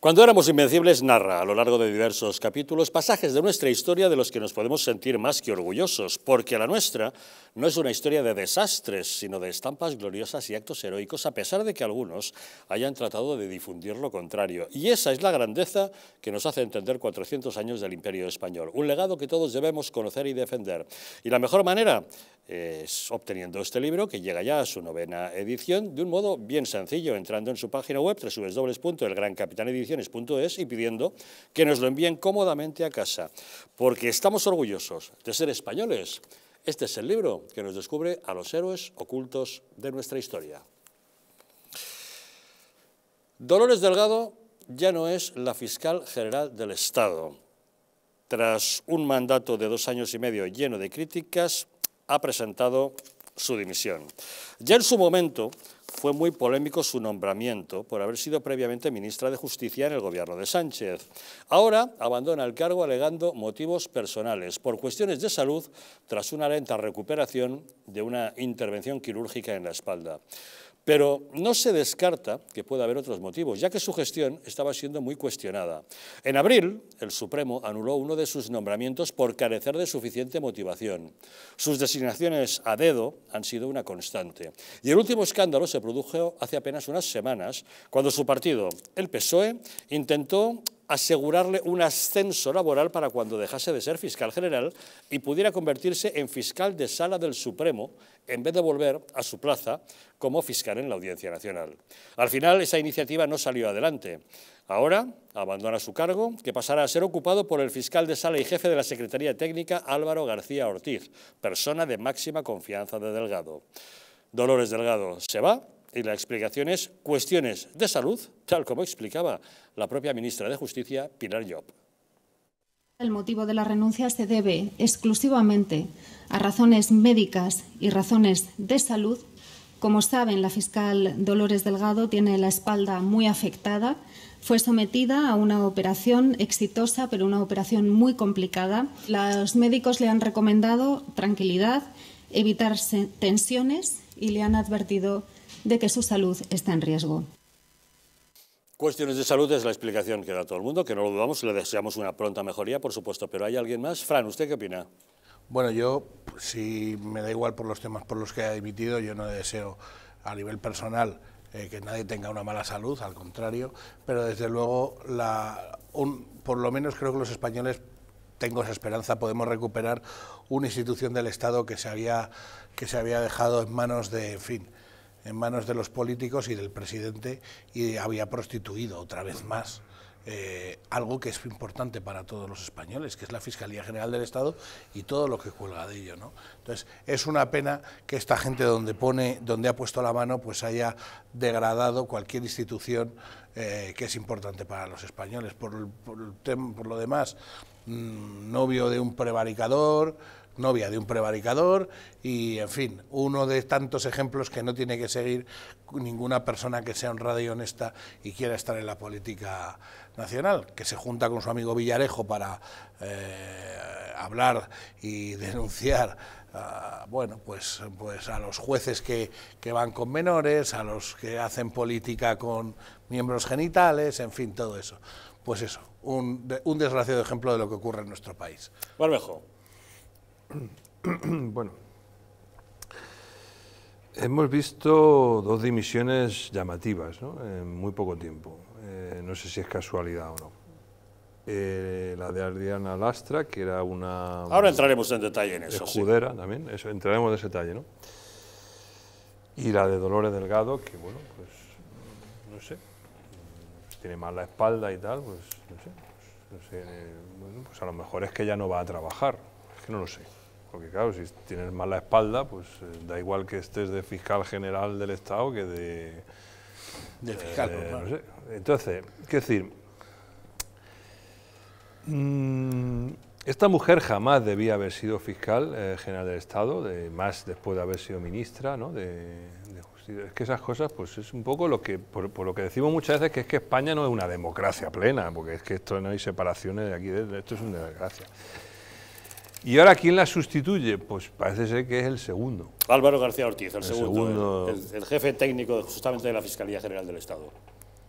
Cuando éramos invencibles narra a lo largo de diversos capítulos pasajes de nuestra historia de los que nos podemos sentir más que orgullosos, porque la nuestra no es una historia de desastres, sino de estampas gloriosas y actos heroicos, a pesar de que algunos hayan tratado de difundir lo contrario. Y esa es la grandeza que nos hace entender 400 años del Imperio Español, un legado que todos debemos conocer y defender. Y la mejor manera es obteniendo este libro, que llega ya a su novena edición, de un modo bien sencillo, entrando en su página web www.elgrancapitanediciones.es y pidiendo que nos lo envíen cómodamente a casa, porque estamos orgullosos de ser españoles. Este es el libro que nos descubre a los héroes ocultos de nuestra historia. Dolores Delgado ya no es la fiscal general del Estado. Tras un mandato de dos años y medio lleno de críticas, ha presentado su dimisión. Ya en su momento fue muy polémico su nombramiento por haber sido previamente ministra de Justicia en el gobierno de Sánchez. Ahora abandona el cargo alegando motivos personales por cuestiones de salud tras una lenta recuperación de una intervención quirúrgica en la espalda. Pero no se descarta que pueda haber otros motivos, ya que su gestión estaba siendo muy cuestionada. En abril, el Supremo anuló uno de sus nombramientos por carecer de suficiente motivación. Sus designaciones a dedo han sido una constante. Y el último escándalo se produjo hace apenas unas semanas, cuando su partido, el PSOE, intentó asegurarle un ascenso laboral para cuando dejase de ser fiscal general y pudiera convertirse en fiscal de sala del Supremo en vez de volver a su plaza como fiscal en la Audiencia Nacional. Al final esa iniciativa no salió adelante. Ahora abandona su cargo, que pasará a ser ocupado por el fiscal de sala y jefe de la Secretaría Técnica Álvaro García Ortiz, persona de máxima confianza de Delgado. Dolores Delgado se va y la explicación es cuestiones de salud, tal como explicaba la propia ministra de Justicia, Pilar Llop. El motivo de la renuncia se debe exclusivamente a razones médicas y razones de salud. Como saben, la fiscal Dolores Delgado tiene la espalda muy afectada. Fue sometida a una operación exitosa, pero una operación muy complicada. Los médicos le han recomendado tranquilidad, evitar tensiones y le han advertido de que su salud está en riesgo. Cuestiones de salud es la explicación que da todo el mundo, que no lo dudamos, le deseamos una pronta mejoría, por supuesto, pero ¿hay alguien más? Fran, ¿usted qué opina? Bueno, yo, si me da igual por los temas por los que ha dimitido, yo no deseo a nivel personal eh, que nadie tenga una mala salud, al contrario, pero desde luego, por lo menos creo que los españoles tengo esa esperanza, podemos recuperar una institución del Estado que se había, que se había dejado en manos de, fin, en manos de los políticos y del presidente y había prostituido otra vez más. Eh, algo que es importante para todos los españoles, que es la Fiscalía General del Estado y todo lo que cuelga de ello. ¿no? Entonces, es una pena que esta gente donde, pone, donde ha puesto la mano pues haya degradado cualquier institución eh, que es importante para los españoles. Por, por, lo demás, mm, novio de un prevaricador, novia de un prevaricador y, en fin, uno de tantos ejemplos que no tiene que seguir ninguna persona que sea honrada y honesta y quiera estar en la política nacional, que se junta con su amigo Villarejo para eh, hablar y denunciar bueno, pues, pues a los jueces que, van con menores, a los que hacen política con miembros genitales, en fin, todo eso. Pues eso, un, un desgraciado ejemplo de lo que ocurre en nuestro país. bueno, hemos visto dos dimisiones llamativas ¿no? en muy poco tiempo. Eh, no sé si es casualidad o no. Eh, la de Adriana Lastra, que era una... Ahora entraremos en detalle en eso. Judera también, eso, entraremos en detalle, ¿no? Y la de Dolores Delgado, que bueno, pues no sé, tiene mala espalda y tal, pues no sé. Pues, eh, bueno, pues a lo mejor es que ya no va a trabajar, es que no lo sé. Porque claro, si tienes mala espalda, pues eh, da igual que estés de fiscal general del Estado que de... De eh, fiscal, pues, Entonces, qué decir, mm, esta mujer jamás debía haber sido fiscal eh, general del Estado, de, más después de haber sido ministra ¿no? de, Justicia. Es que esas cosas, pues es un poco lo que, por, lo que decimos muchas veces, que es que España no es una democracia plena, porque es que esto no hay separaciones de aquí, de, esto es una desgracia. ¿Y ahora quién la sustituye? Pues parece ser que es el segundo. Álvaro García Ortiz, el, segundo, El, jefe técnico justamente de la Fiscalía General del Estado.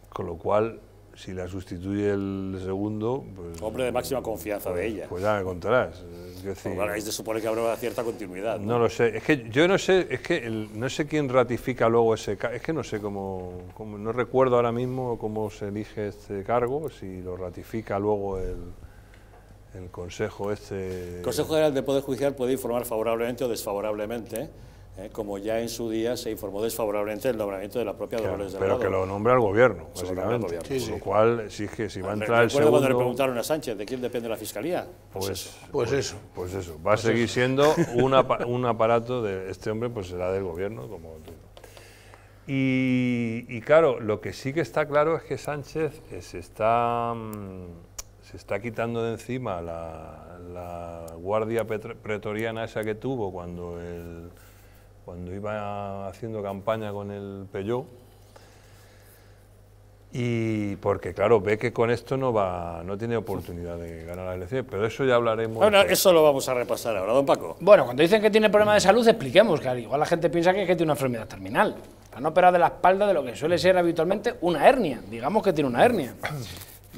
Con lo cual, si la sustituye el segundo... Pues, Hombre de máxima confianza de pues, ella. Pues ya me contarás. Es decir, bueno, pues ahí se supone que habrá cierta continuidad. ¿no? lo sé. Es que yo no sé, es que no sé quién ratifica luego ese cargo. Es que no sé cómo, cómo... No recuerdo ahora mismo cómo se elige este cargo, si lo ratifica luego el el Consejo este... Consejo General del Poder Judicial puede informar favorablemente o desfavorablemente, eh, como ya en su día se informó desfavorablemente el nombramiento de la propia Dolores Delgado. Pero que lo nombre el Gobierno, básicamente. lo cual, exige si ah, va a entrar el segundo... cuando le preguntaron a Sánchez de quién depende la Fiscalía. Pues, pues, eso. Pues, pues, pues, eso. Va a pues seguir siendo un aparato de este hombre, pues será del Gobierno, como... Y, claro, lo que sí que está claro es que Sánchez eh, se está... Mm, se está quitando de encima la, guardia pretoriana esa que tuvo cuando, cuando iba haciendo campaña con el Peugeot, y porque claro ve que con esto no va no tiene oportunidad de ganar la elección pero eso ya hablaremos bueno eso lo vamos a repasar ahora don Paco bueno cuando dicen que tiene problemas de salud expliquemos que igual la gente piensa que, que tiene una enfermedad terminal no operado de la espalda de lo que suele ser habitualmente una hernia digamos que tiene una hernia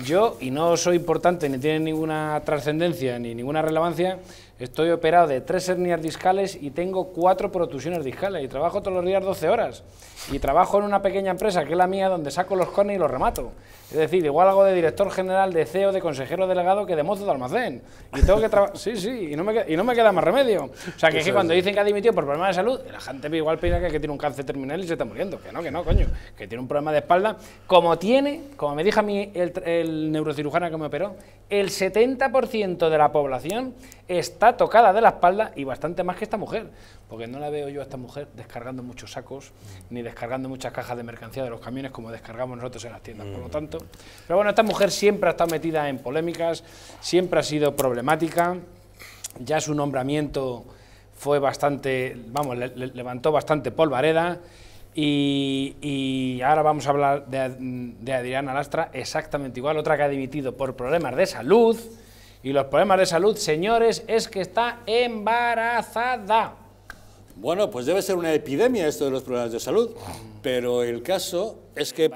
yo, y no soy importante ni tiene ninguna trascendencia ni ninguna relevancia, estoy operado de tres hernias discales y tengo cuatro protusiones discales y trabajo todos los días 12 horas y trabajo en una pequeña empresa que es la mía donde saco los cones y los remato. Es decir, igual hago de director general, de CEO, de consejero delegado que de mozo de almacén. Y tengo que trabajar. Sí, sí, y no, me queda más remedio. O sea, que, es que cuando dicen que ha dimitido por problemas de salud, la gente igual piensa que, tiene un cáncer terminal y se está muriendo. Que no, que no, coño. Que tiene un problema de espalda. Como tiene, como me dijo a mí el, el neurocirujano que me operó, el 70% de la población está tocada de la espalda y bastante más que esta mujer porque no la veo yo a esta mujer descargando muchos sacos, mm. ni descargando muchas cajas de mercancía de los camiones como descargamos nosotros en las tiendas, por lo mm. tanto. Pero bueno, esta mujer siempre ha estado metida en polémicas, siempre ha sido problemática, ya su nombramiento fue bastante, vamos, levantó bastante polvareda. Y, ahora vamos a hablar de, de, Adriana Lastra, exactamente igual, otra que ha dimitido por problemas de salud. Y los problemas de salud, señores, es que está embarazada. Bueno, pues debe ser una epidemia esto de los problemas de salud, pero el caso es que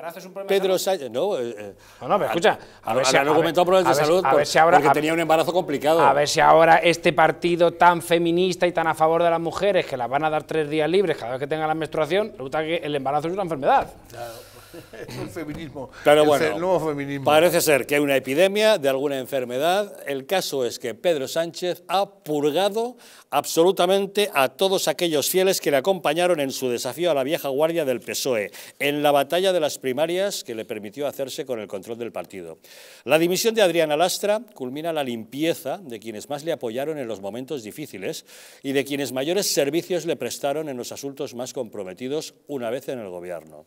Pedro Sánchez... No, eh, eh, no, no, escucha, a, ver si, han problemas de salud ahora, porque tenía un embarazo complicado. A ver si ahora este partido tan feminista y tan a favor de las mujeres, que las van a dar tres días libres cada vez que tenga la menstruación, resulta que el embarazo es una enfermedad. Claro. el feminismo. Pero el nuevo feminismo. parece ser que hay una epidemia de alguna enfermedad. El caso es que Pedro Sánchez ha purgado absolutamente a todos aquellos fieles que le acompañaron en su desafío a la vieja guardia del PSOE, en la batalla de las primarias que le permitió hacerse con el control del partido. La dimisión de Adriana Lastra culmina la limpieza de quienes más le apoyaron en los momentos difíciles y de quienes mayores servicios le prestaron en los asuntos más comprometidos una vez en el gobierno.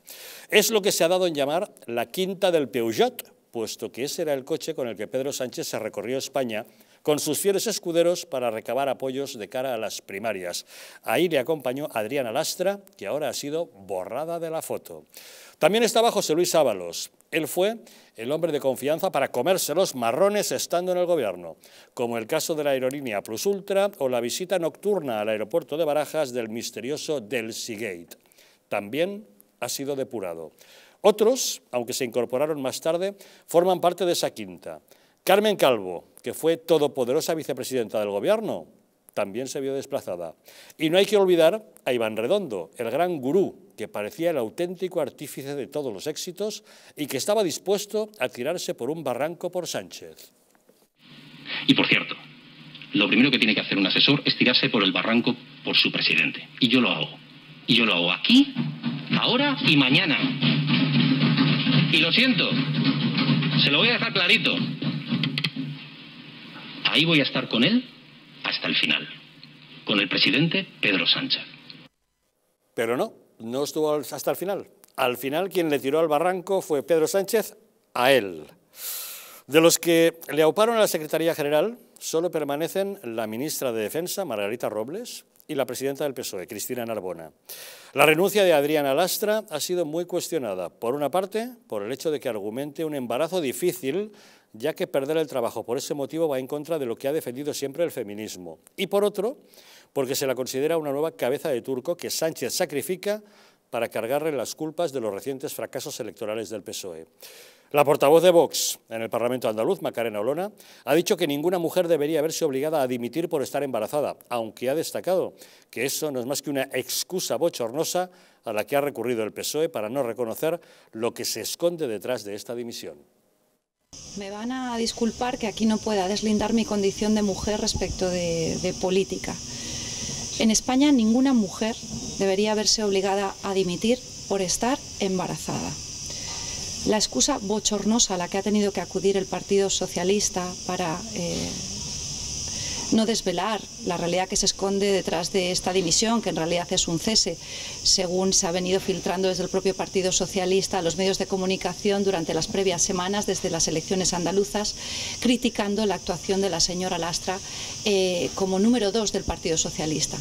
Es lo que se ha dado en llamar la quinta del Peugeot, puesto que ese era el coche con el que Pedro Sánchez se recorrió España con sus fieles escuderos para recabar apoyos de cara a las primarias. Ahí le acompañó Adriana Lastra, que ahora ha sido borrada de la foto. También estaba José Luis Ábalos. Él fue el hombre de confianza para comérselos marrones estando en el gobierno, como el caso de la aerolínea Plus Ultra o la visita nocturna al aeropuerto de Barajas del misterioso Del Seagate. También ha sido depurado. Otros, aunque se incorporaron más tarde, forman parte de esa quinta. Carmen Calvo, que fue todopoderosa vicepresidenta del Gobierno, también se vio desplazada. Y no hay que olvidar a Iván Redondo, el gran gurú, que parecía el auténtico artífice de todos los éxitos y que estaba dispuesto a tirarse por un barranco por Sánchez. Y por cierto, lo primero que tiene que hacer un asesor es tirarse por el barranco por su presidente. Y yo lo hago. Y yo lo hago aquí, ahora y mañana. Y lo siento, se lo voy a dejar clarito. Ahí voy a estar con él hasta el final, con el presidente Pedro Sánchez. Pero no, no estuvo hasta el final. Al final quien le tiró al barranco fue Pedro Sánchez a él. De los que le auparon a la Secretaría General, solo permanecen la ministra de Defensa, Margarita Robles, y la presidenta del PSOE, Cristina Narbona. La renuncia de Adriana Lastra ha sido muy cuestionada, por una parte, por el hecho de que argumente un embarazo difícil ya que perder el trabajo por ese motivo va en contra de lo que ha defendido siempre el feminismo. Y por otro, porque se la considera una nueva cabeza de turco que Sánchez sacrifica para cargarle las culpas de los recientes fracasos electorales del PSOE. La portavoz de Vox en el Parlamento andaluz, Macarena Olona, ha dicho que ninguna mujer debería verse obligada a dimitir por estar embarazada, aunque ha destacado que eso no es más que una excusa bochornosa a la que ha recurrido el PSOE para no reconocer lo que se esconde detrás de esta dimisión. Me van a disculpar que aquí no pueda deslindar mi condición de mujer respecto de, política. En España ninguna mujer debería verse obligada a dimitir por estar embarazada. La excusa bochornosa a la que ha tenido que acudir el Partido Socialista para eh, no desvelar la realidad que se esconde detrás de esta dimisión, que en realidad es un cese, según se ha venido filtrando desde el propio Partido Socialista a los medios de comunicación durante las previas semanas, desde las elecciones andaluzas, criticando la actuación de la señora Lastra eh, como número dos del Partido Socialista.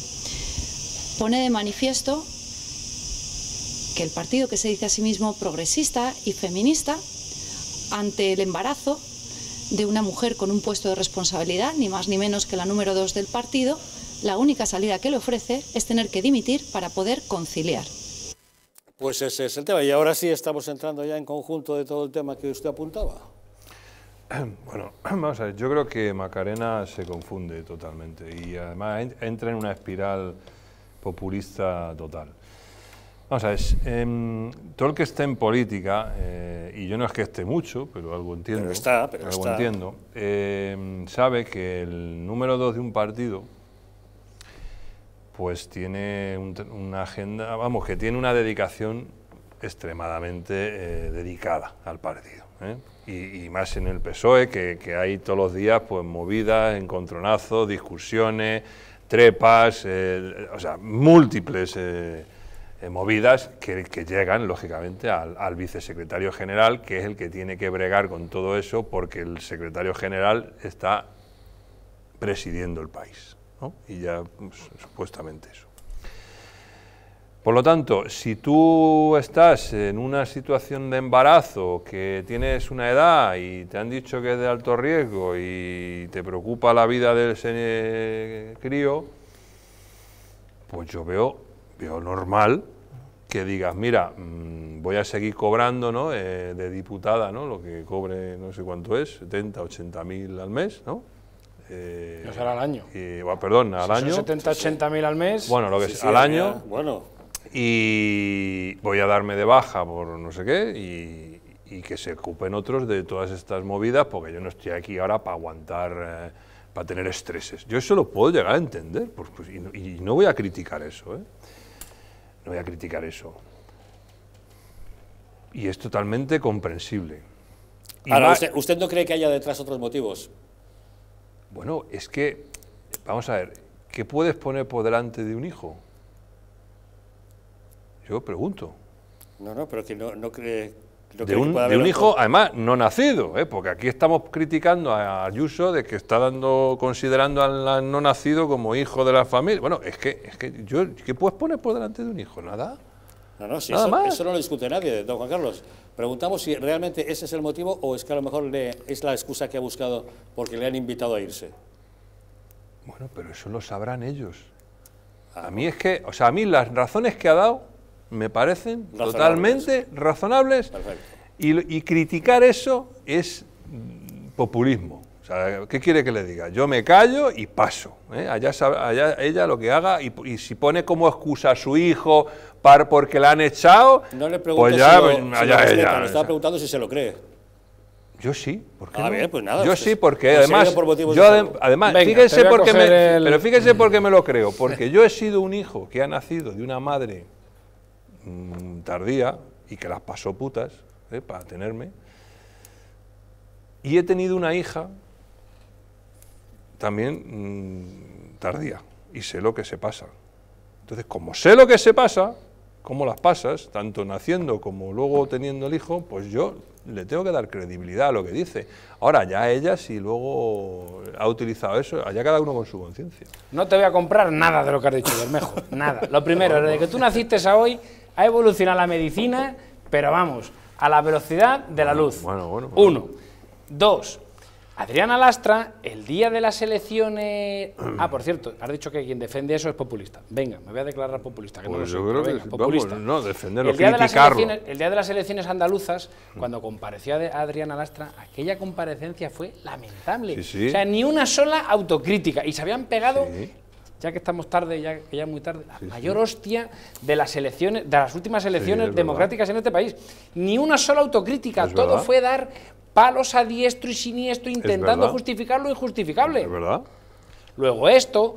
Pone de manifiesto que el partido que se dice a sí mismo progresista y feminista, ante el embarazo, de una mujer con un puesto de responsabilidad, ni más ni menos que la número dos del partido, la única salida que le ofrece es tener que dimitir para poder conciliar. Pues ese es el tema. Y ahora sí estamos entrando ya en conjunto de todo el tema que usted apuntaba. Bueno, vamos a ver, yo creo que Macarena se confunde totalmente y además entra en una espiral populista total. Vamos a ver, em, todo el que esté en política, eh, y yo no es que esté mucho, pero algo entiendo, pero está, pero em, sabe que el número dos de un partido pues tiene una agenda, vamos, que tiene una dedicación extremadamente eh, dedicada al partido. ¿eh? Y, más en el PSOE, que, que hay todos los días pues movidas, encontronazos, discusiones, trepas, o sea, múltiples eh, movidas que, que, llegan, lógicamente, al, vicesecretario general, que es el que tiene que bregar con todo eso, porque el secretario general está presidiendo el país. Y ya, pues, supuestamente eso. Por lo tanto, si tú estás en una situación de embarazo, que tienes una edad y te han dicho que es de alto riesgo y te preocupa la vida del eh, crío, pues yo veo normal que digas, mira, mm, voy a seguir cobrando eh, de diputada ¿no? lo que cobre, no sé cuánto es, 70, 80 mil al mes, ¿no? Eh, no será al año. perdón, al año. 70, 80 mil al mes. Bueno, lo que es, al año. bueno. Y voy a darme de baja por no sé qué y, que se ocupen otros de todas estas movidas porque yo no estoy aquí ahora para aguantar, eh, para tener estreses. Yo eso lo puedo llegar a entender pues, pues, y, y, no voy a criticar eso, ¿eh? No voy a criticar eso. Y es totalmente comprensible. usted, no cree que haya detrás otros motivos? Bueno, es que, vamos a ver, ¿qué puedes poner por delante de un hijo? Yo pregunto. No, no, pero que no, no cree de, un, hijo, además, no nacido, ¿eh? porque aquí estamos criticando a Ayuso de que está dando, considerando al no nacido como hijo de la familia. Bueno, es que, es que yo, ¿qué puedes poner por delante de un hijo? Nada. No, no, si eso, eso no lo discute nadie, don Juan Carlos. Preguntamos si realmente ese es el motivo o es que a lo mejor es la excusa que ha buscado porque le han invitado a irse. Bueno, pero eso lo sabrán ellos. A ah, mí es que, o sea, a mí las razones que ha dado me parecen totalmente razonables. Y, y criticar eso es populismo. ¿qué quiere que le diga? Yo me callo y paso. ¿eh? Allá, allá, ella lo que haga y, si pone como excusa a su hijo par porque la han echado, no le pues ya, allá preguntando si se lo cree. Yo sí, ...porque... Ah, pues yo pues, sí, porque pues además, yo además, fíjense porque me, pero fíjense porque me lo creo, porque yo he sido un hijo que ha nacido de una madre Mm, tardía y que las pasó putas ¿eh? para tenerme. Y he tenido una hija también mm, tardía y sé lo que se pasa. Entonces, como sé lo que se pasa, cómo las pasas, tanto naciendo como luego teniendo el hijo, pues yo le tengo que dar credibilidad a lo que dice. Ahora, ya ella, si luego ha utilizado eso, allá cada uno con su conciencia. No te voy a comprar nada de lo que has dicho, Bermejo, nada. Lo primero, desde que tú naciste a hoy, ha evolucionado la medicina, pero vamos, a la velocidad de la luz. Bueno, Uno. Dos. Adriana Lastra, el día de las elecciones... Ah, por cierto, has dicho que quien defiende eso es populista. Venga, me voy a declarar populista. no pues yo populista. no, defenderlo, el día, de las elecciones, el día de las elecciones andaluzas, cuando compareció Adriana Lastra, aquella comparecencia fue lamentable. O sea, ni una sola autocrítica. Y se habían pegado ya que estamos tarde, ya que ya muy tarde, la mayor hostia de las elecciones, de las últimas elecciones democráticas en este país. Ni una sola autocrítica, todo fue dar palos a diestro y siniestro intentando justificar lo injustificable. Es verdad. Luego esto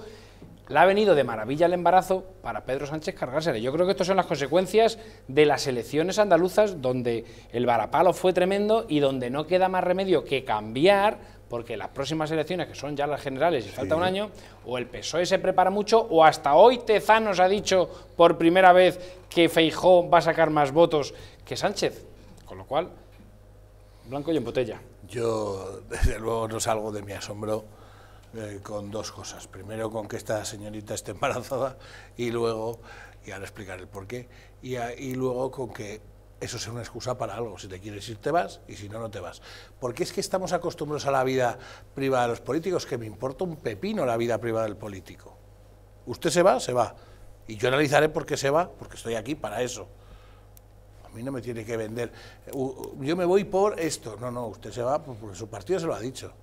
le ha venido de maravilla el embarazo para Pedro Sánchez cargársele. Yo creo que estas son las consecuencias de las elecciones andaluzas donde el varapalo fue tremendo y donde no queda más remedio que cambiar porque las próximas elecciones, que son ya las generales y falta un año, o el PSOE se prepara mucho, o hasta hoy nos ha dicho por primera vez que Feijó va a sacar más votos que Sánchez. Con lo cual, blanco y en botella. Yo, desde luego, no salgo de mi asombro eh, con dos cosas. Primero, con que esta señorita esté embarazada, y luego, y ahora explicar el porqué, y, y luego con que eso es una excusa para algo. Si te quieres ir, te vas, y si no, no te vas. Porque es que estamos acostumbrados a la vida privada de los políticos, que me importa un pepino la vida privada del político. Usted se va, se va. Y yo analizaré por qué se va, porque estoy aquí para eso. A mí no me tiene que vender. Eh, yo me voy por esto. No, no, usted se va pues, porque su partido se lo ha dicho.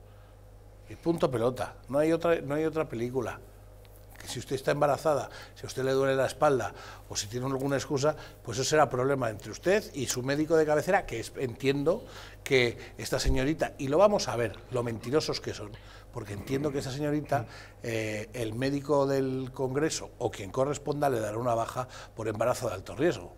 Y punto pelota. No hay otra, no hay otra película que si usted está embarazada, si a usted le duele la espalda o si tiene alguna excusa, pues eso será problema entre usted y su médico de cabecera, que entiendo que esta señorita, y lo vamos a ver, lo mentirosos que son, porque entiendo que esta señorita, eh, el médico del Congreso o quien corresponda le dará una baja por embarazo de alto riesgo.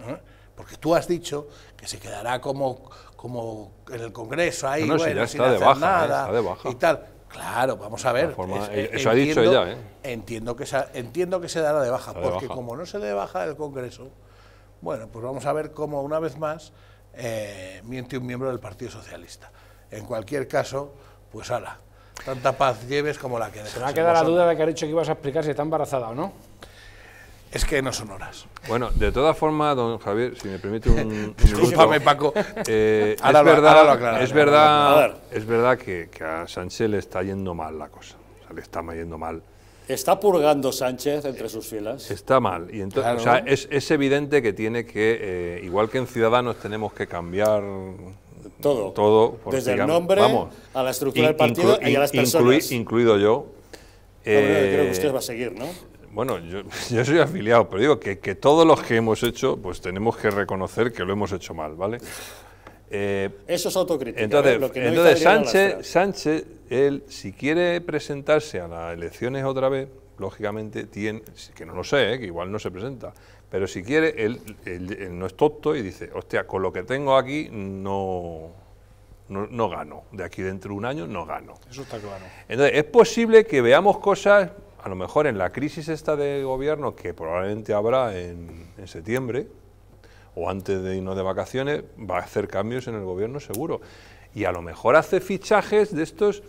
¿eh? Porque tú has dicho que se quedará como, como en el Congreso ahí, no, bueno, de baja, nada y tal. Claro, vamos a ver. Eh, eso ha dicho ella, ¿eh? Entiendo que, se, entiendo que se dará de baja, porque como no se dé de baja del Congreso, bueno, pues vamos a ver cómo una vez más eh, miente un miembro del Partido Socialista. En cualquier caso, pues ala, tanta paz lleves como la que dejas. Se me ha quedado la duda de que ha dicho que ibas a explicar si está embarazada o no es que no son horas. Bueno, de todas formas, don Javier, si me permite un. Disculpame, Paco. Eh, es, verdad, es verdad, que, a Sánchez le está yendo mal la cosa. le está yendo mal. ¿Está purgando Sánchez entre sus filas? Está mal. Y entonces, es, evidente que tiene que, eh, igual que en Ciudadanos tenemos que cambiar todo, todo pues, desde el nombre a la estructura del partido y a las personas. incluido yo. Eh, creo que eh, usted va a seguir, ¿no? Bueno, yo, soy afiliado, pero digo que, que, todos los que hemos hecho, pues tenemos que reconocer que lo hemos hecho mal, ¿vale? Eh, Eso es autocrítica. Entonces, Sánchez, Sánchez, él, si quiere presentarse a las elecciones otra vez, lógicamente tiene, que no lo sé, ¿eh? que igual no se presenta, pero si quiere, él, no es tonto y dice, hostia, con lo que tengo aquí no, no, gano, de aquí dentro de un año no gano. Eso está claro. Entonces, es posible que veamos cosas a lo mejor en la crisis esta de gobierno que probablemente habrá en, septiembre o antes de irnos de vacaciones, va a hacer cambios en el gobierno seguro. Y a lo mejor hace fichajes de estos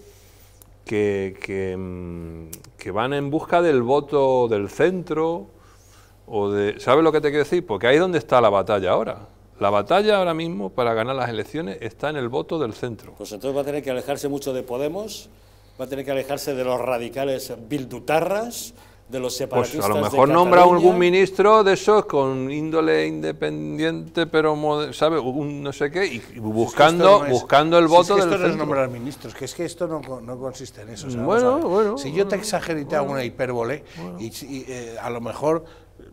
que, que, mm, que van en busca del voto del centro, o de... ¿Sabes lo que te quiero decir? Porque ahí es donde está la batalla ahora. La batalla ahora mismo para ganar las elecciones está en el voto del centro. Pues entonces va a tener que alejarse mucho de Podemos va a tener que alejarse de los radicales bildutarras, de los separatistas. Pues a lo mejor nombra algún ministro de esos con índole independiente, pero sabe un no sé qué y buscando buscando el voto esto no es nombrar ministros, que es que esto no, no consiste en eso. bueno, bueno. Si yo te exageré bueno, una hipérbole y, eh, a lo mejor, eh,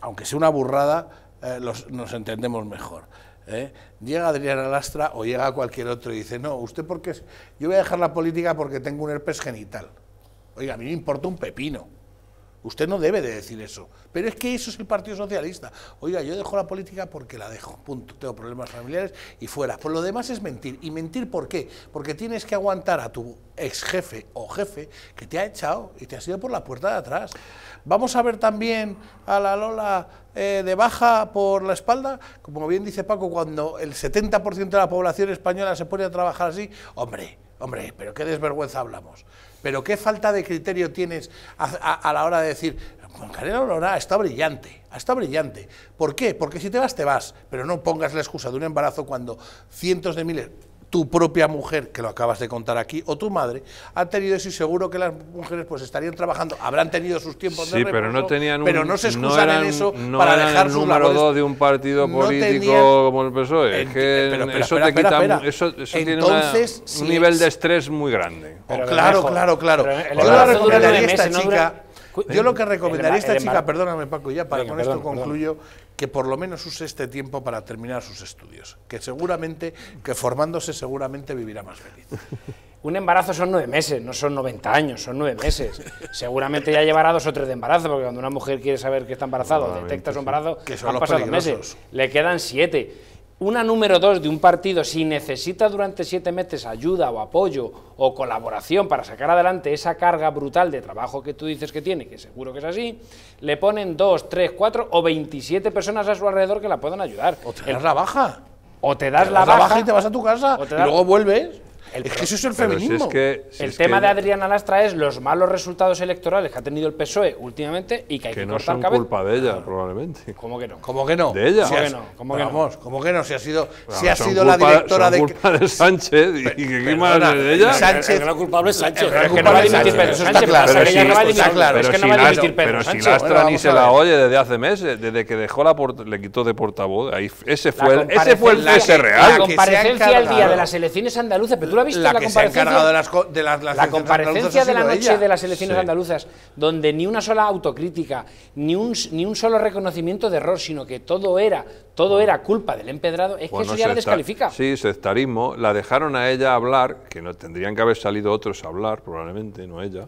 aunque sea una burrada, eh, nos entendemos mejor. ¿eh? Llega Adriana Lastra o llega cualquier otro y dice, no, usted porque... Yo voy a dejar la política porque tengo un herpes genital. Oiga, a mí me importa un pepino. Usted no debe de decir eso. Pero es que eso es el Partido Socialista. Oiga, yo dejo la política porque la dejo. Punto. Tengo problemas familiares y fuera. Por pues lo demás es mentir. ¿Y mentir por qué? Porque tienes que aguantar a tu ex jefe o jefe que te ha echado y te ha sido por la puerta de atrás. Vamos a ver también a la Lola eh, de baja por la espalda. Como bien dice Paco, cuando el 70% de la población española se pone a trabajar así, hombre, hombre, pero qué desvergüenza hablamos. Pero qué falta de criterio tienes a, la hora de decir, Juan Carlos ha está brillante, está brillante. ¿Por qué? Porque si te vas, te vas, pero no pongas la excusa de un embarazo cuando cientos de miles, tu propia mujer, que lo acabas de contar aquí, o tu madre, han tenido eso y seguro que las mujeres pues estarían trabajando, habrán tenido sus tiempos de pero no tenían se excusan en eso para dejar el número dos de un partido político como el PSOE. eso te quita, un nivel de estrés muy grande. claro, claro, claro, Yo lo recomendaría esta chica, yo lo que recomendaría a esta chica, perdóname Paco, ya para con esto concluyo, que por lo menos use este tiempo para terminar sus estudios, que seguramente, que formándose seguramente vivirá más feliz. Un embarazo son nueve meses, no son 90 años, son nueve meses. Seguramente ya llevará dos o tres de embarazo, porque cuando una mujer quiere saber que está embarazada, detecta su embarazo, que son meses. Le quedan siete una número dos de un partido, si necesita durante siete meses ayuda o apoyo o colaboración para sacar adelante esa carga brutal de trabajo que tú dices que tiene, que seguro que es así, le ponen dos, tres, cuatro o veintisiete personas a su alrededor que la puedan ayudar. O te das la baja. O te das, la, baja, y te vas a tu casa. y luego vuelves. El, es que eso es el feminismo. es que, el tema de Adriana Lastra es los malos resultados electorales que ha tenido el PSOE últimamente y que hay que, que no cortar culpa de ella, ah. probablemente. ¿Cómo que no? ¿Cómo que no? De ella. ¿Cómo que no? ¿Cómo que no? que no? Si ha sido, si ha sido la directora culpa de... Sánchez y, y que qué más de ella. Sánchez, el culpable es Sánchez. es que no va a dimitir Pedro Sánchez. Claro. Pero, si, está claro. Es que no va a dimitir Pedro Sánchez. Pero si Lastra ni se la oye desde hace meses, desde que dejó la le quitó de portavoz, ese fue el ese real. La comparecencia el día de las elecciones andaluces, pero la la, comparecencia, se ha encargado de las, la comparecencia de la noche de las elecciones andaluzas, donde ni una sola autocrítica, ni un, ni un solo reconocimiento de error, sino que todo era todo era culpa del empedrado, es que eso ya la descalifica. Sí, sectarismo, la dejaron a ella hablar, que no tendrían que haber salido otros a hablar, probablemente, no ella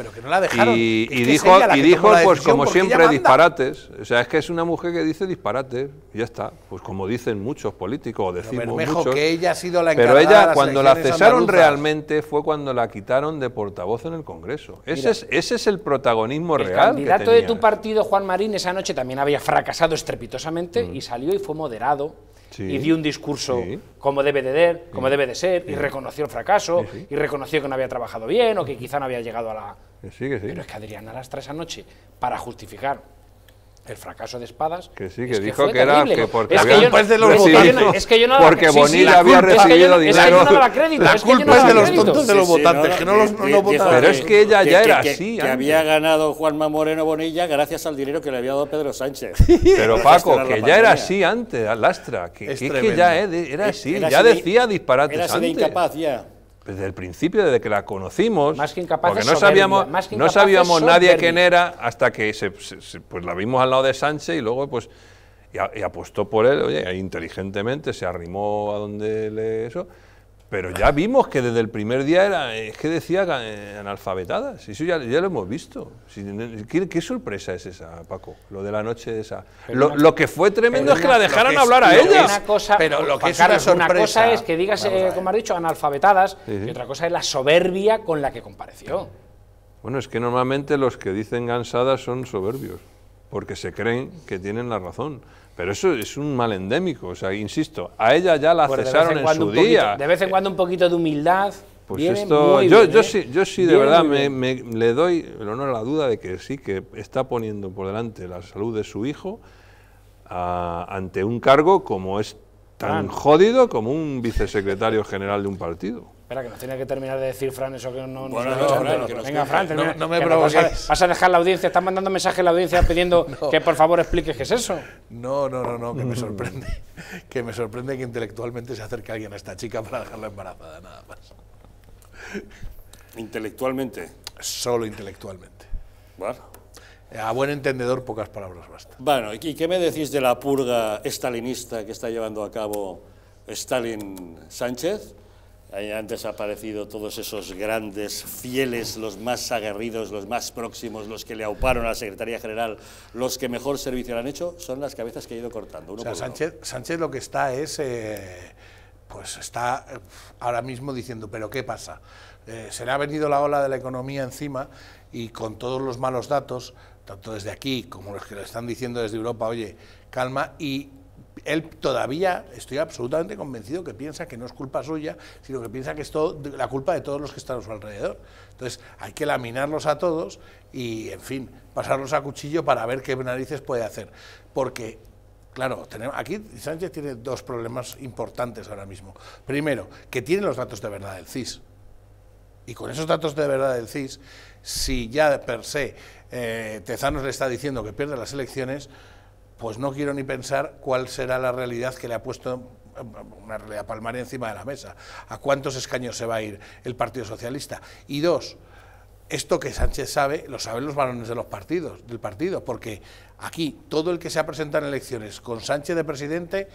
pero que no la dejaron. Y, dijo, y dijo pues como siempre, disparates. O sea, es que es una mujer que dice disparates, ya está. Pues como dicen muchos políticos, o decimos pero que ella ha sido la Pero ella, cuando la cesaron realmente, fue cuando la quitaron de portavoz en el Congreso. Ese, es, ese es el protagonismo real. El candidato de tu partido, Juan Marín, esa noche también había fracasado estrepitosamente mm. y salió y fue moderado y dio un discurso como debe de ser, como debe de ser, y reconoció el fracaso, y reconoció que no había trabajado bien o que quizá no había llegado a la... Pero es que Adrián Alastra las noche, para justificar el fracaso de espadas. Que sí, que dijo que, era que porque es que los votantes es que yo no porque Bonilla había recibido dinero. la culpa es, de los tontos de los votantes, que no los no votaron. Pero es que ella ya era así. Que había ganado Juanma Moreno Bonilla gracias al dinero que le había dado Pedro Sánchez. Pero Paco, que ya era así antes, Lastra, que ya era así, ya decía disparates antes. Era así de incapaz ya desde el principio, desde que la conocimos, porque no sabíamos, no sabíamos nadie quién era hasta que pues la vimos al lado de Sánchez y luego pues y, apostó por él, oye, inteligentemente se arrimó a donde le eso pero ya vimos que desde el primer día era, eh, es que decía eh, analfabetadas, eso ya, lo hemos visto. ¿Qué, sorpresa es esa, Paco? Lo de la noche esa. Lo, que fue tremendo es que la dejaron hablar a ella. pero lo que es una, cosa es que digas, eh, como has dicho, analfabetadas, y otra cosa es la soberbia con la que compareció. Bueno, es que normalmente los que dicen gansadas son soberbios, porque se creen que tienen la razón. Pero eso es un mal endémico, o sea, insisto, a ella ya la cesaron en, su día. de vez en cuando un poquito de humildad. Pues esto, yo, yo, ¿eh? sí, yo sí, de verdad, le doy el honor a la duda de que sí, que está poniendo por delante la salud de su hijo ah, ante un cargo como es tan ah. jodido como un vicesecretario general de un partido. Espera, que nos tiene que terminar de decir, Fran, eso que no... Venga, Fran, no, me provoques. Vas a dejar la audiencia, están mandando mensajes a la audiencia pidiendo que por favor expliques qué es eso. No, no, no, no, que me sorprende, que me sorprende que intelectualmente se acerque alguien a esta chica para dejarla embarazada, nada más. ¿Intelectualmente? Solo intelectualmente. Bueno. A buen entendedor, pocas palabras basta. Bueno, ¿y qué me decís de la purga estalinista que está llevando a cabo Stalin Sánchez? han desaparecido todos esos grandes fieles, los más aguerridos, los más próximos, los que le auparon a la Secretaría General, los que mejor servicio le han hecho, son las cabezas que ha ido cortando. Uno Sánchez, lo que está es, eh, pues está eh, ahora mismo diciendo, pero ¿qué pasa? Eh, se le ha venido la ola de la economía encima y con todos los malos datos, tanto desde aquí como los que lo están diciendo desde Europa, oye, calma, y él todavía, estoy absolutamente convencido que piensa que no es culpa suya, sino que piensa que es la culpa de todos los que están a su alrededor. Entonces, hay que laminarlos a todos y, en fin, pasarlos a cuchillo para ver qué narices puede hacer. Porque, claro, tenemos, aquí Sánchez tiene dos problemas importantes ahora mismo. Primero, que tiene los datos de verdad del CIS. Y con esos datos de verdad del CIS, si ya per se eh, Tezanos le está diciendo que pierde las elecciones, pues no quiero ni pensar cuál será la realidad que le ha puesto eh, una realidad palmaria encima de la mesa. ¿A cuántos escaños se va a ir el Partido Socialista? Y dos, esto que Sánchez sabe, lo saben los varones de los partidos, del partido, porque aquí todo el que se ha presentado en elecciones con Sánchez de presidente,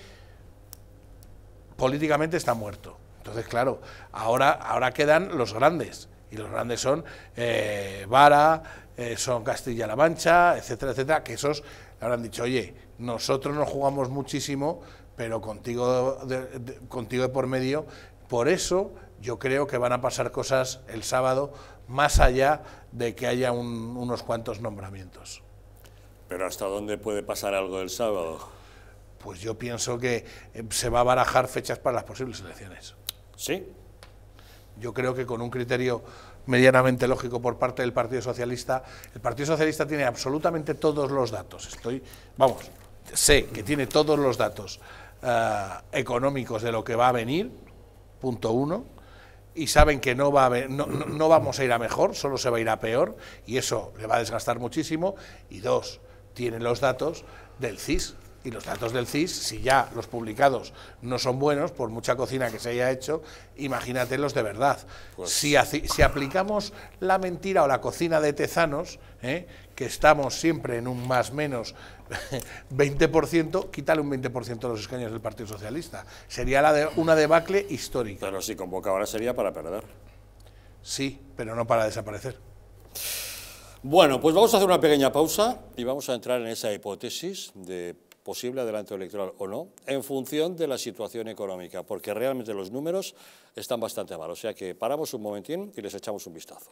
políticamente está muerto. Entonces, claro, ahora, ahora quedan los grandes, y los grandes son eh, Vara, eh, son Castilla-La Mancha, etcétera, etcétera, que esos Ahora habrán dicho, oye, nosotros nos jugamos muchísimo, pero contigo de, contigo de por medio. Por eso yo creo que van a pasar cosas el sábado, más allá de que haya unos cuantos nombramientos. ¿Pero hasta dónde puede pasar algo el sábado? Pues yo pienso que eh, se va a barajar fechas para las posibles elecciones. ¿Sí? Yo creo que con un criterio medianamente lógico por parte del Partido Socialista. El Partido Socialista tiene absolutamente todos los datos. Estoy, vamos, sé que tiene todos los datos eh, económicos de lo que va a venir, punto uno, y saben que no, va a, no vamos a ir a mejor, solo se va a ir a peor, y eso le va a desgastar muchísimo. Y dos, tienen los datos del CIS, y los datos del CIS, si ya los publicados no son buenos, por mucha cocina que se haya hecho, imagínate los de verdad. Pues si, si, aplicamos la mentira o la cocina de Tezanos, ¿eh? que estamos siempre en un más menos 20%, quítale un 20% de los escaños del Partido Socialista. Sería una debacle histórica. Pero si convoca ahora sería para perder. Sí, pero no para desaparecer. Bueno, pues vamos a hacer una pequeña pausa y vamos a entrar en esa hipótesis de posible adelanto electoral o no, en función de la situación económica, porque realmente los números están bastante mal. O sea que paramos un momentín y les echamos un vistazo.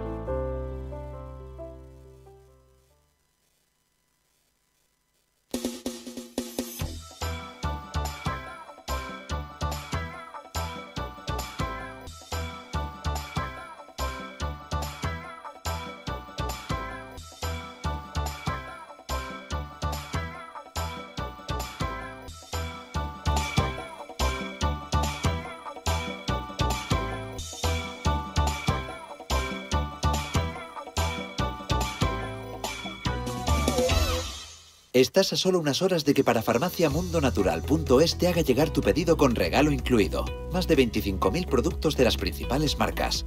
Estás a solo unas horas de que para farmaciamundonatural.es te haga llegar tu pedido con regalo incluido. Más de 25.000 productos de las principales marcas.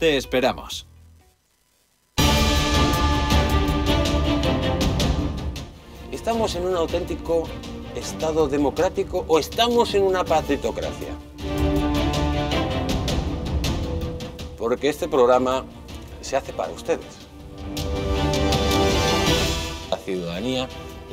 Te esperamos. ¿Estamos en un auténtico Estado democrático o estamos en una pacitocracia? Porque este programa se hace para ustedes. La ciudadanía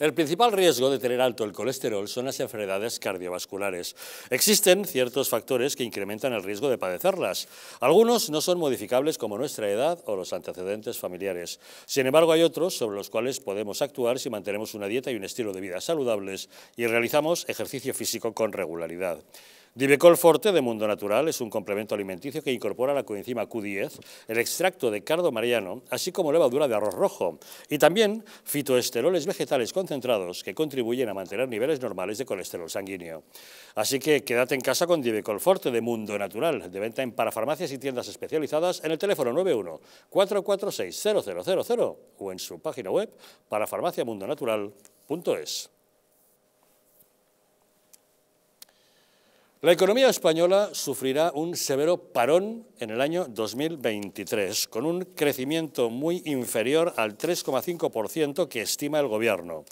El principal riesgo de tener alto el colesterol son las enfermedades cardiovasculares. Existen ciertos factores que incrementan el riesgo de padecerlas. Algunos no son modificables como nuestra edad o los antecedentes familiares. Sin embargo, hay otros sobre los cuales podemos actuar si mantenemos una dieta y un estilo de vida saludables y realizamos ejercicio físico con regularidad. Divecol Forte de Mundo Natural es un complemento alimenticio que incorpora la coenzima Q10, el extracto de cardo mariano, así como levadura de arroz rojo, y también fitoesteroles vegetales concentrados que contribuyen a mantener niveles normales de colesterol sanguíneo. Así que quédate en casa con Divecol Forte de Mundo Natural, de venta en parafarmacias y tiendas especializadas en el teléfono 91 446 0000 o en su página web parafarmaciamundonatural.es. La economía española sufrirá un severo parón en el año 2023, con un crecimiento muy inferior al 3,5% que estima el Gobierno.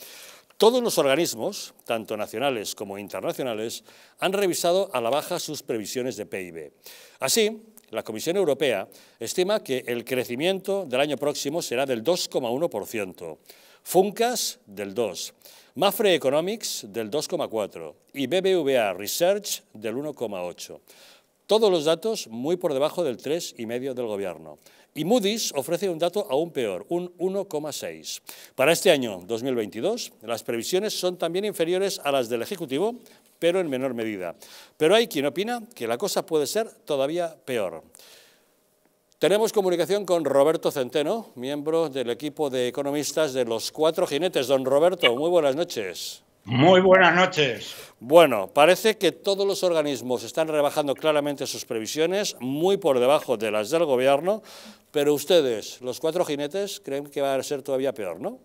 Todos los organismos, tanto nacionales como internacionales, han revisado a la baja sus previsiones de PIB. Así, la Comisión Europea estima que el crecimiento del año próximo será del 2,1%, FUNCAS del 2%, Mafre Economics del 2,4 y BBVA Research del 1,8. Todos los datos muy por debajo del 3,5 del gobierno. Y Moody's ofrece un dato aún peor, un 1,6. Para este año 2022, las previsiones son también inferiores a las del Ejecutivo, pero en menor medida. Pero hay quien opina que la cosa puede ser todavía peor. Tenemos comunicación con Roberto Centeno, miembro del equipo de economistas de Los Cuatro Jinetes. Don Roberto, muy buenas noches. Muy buenas noches. Bueno, parece que todos los organismos están rebajando claramente sus previsiones, muy por debajo de las del gobierno, pero ustedes, los cuatro jinetes, creen que va a ser todavía peor, ¿no?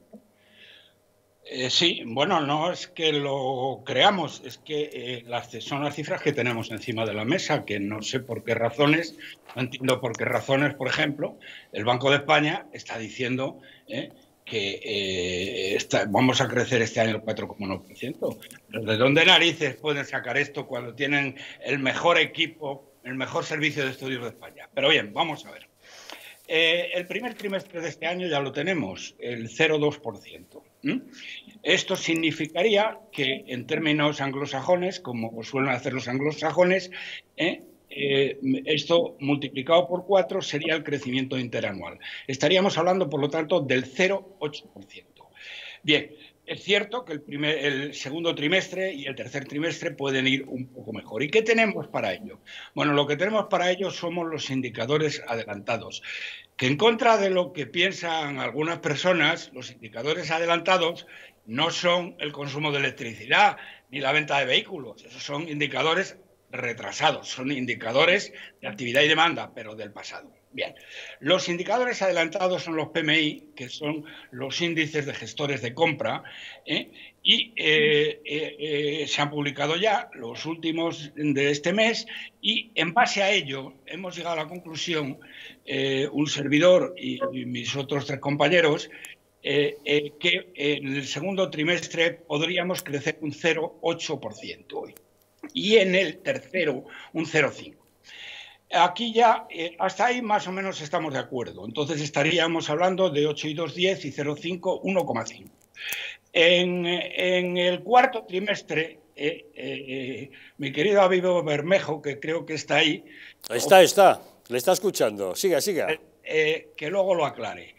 Eh, sí, bueno, no es que lo creamos, es que eh, las, son las cifras que tenemos encima de la mesa, que no sé por qué razones, no entiendo por qué razones, por ejemplo, el Banco de España está diciendo eh, que vamos a crecer este año el 4,1%. ¿De dónde narices pueden sacar esto cuando tienen el mejor equipo, el mejor servicio de estudios de España? Pero bien, vamos a ver. el primer trimestre de este año ya lo tenemos, el 0,2%. Esto significaría que en términos anglosajones, como suelen hacer los anglosajones, ¿eh? Eh, esto multiplicado por cuatro sería el crecimiento interanual. Estaríamos hablando, por lo tanto, del 0,8%. Bien, es cierto que el, el, segundo trimestre y el tercer trimestre pueden ir un poco mejor. ¿Y qué tenemos para ello? Bueno, lo que tenemos para ello somos los indicadores adelantados que en contra de lo que piensan algunas personas, los indicadores adelantados no son el consumo de electricidad ni la venta de vehículos, esos son indicadores retrasados, son indicadores de actividad y demanda, pero del pasado. Bien, los indicadores adelantados son los PMI, que son los índices de gestores de compra, ¿eh? Y eh, eh, eh, se han publicado ya los últimos de este mes y en base a ello hemos llegado a la conclusión, un servidor y, mis otros tres compañeros, que en el segundo trimestre podríamos crecer un 0,8% hoy y en el tercero un 0,5%. Aquí ya, hasta ahí más o menos estamos de acuerdo. Entonces estaríamos hablando de 8,2,10 y 2, 10 y 0,5, 1,5. En, el cuarto trimestre, eh, eh, eh, mi querido Avivo Bermejo, que creo que está ahí. Está, está, le está escuchando. Siga, siga. que luego lo aclare.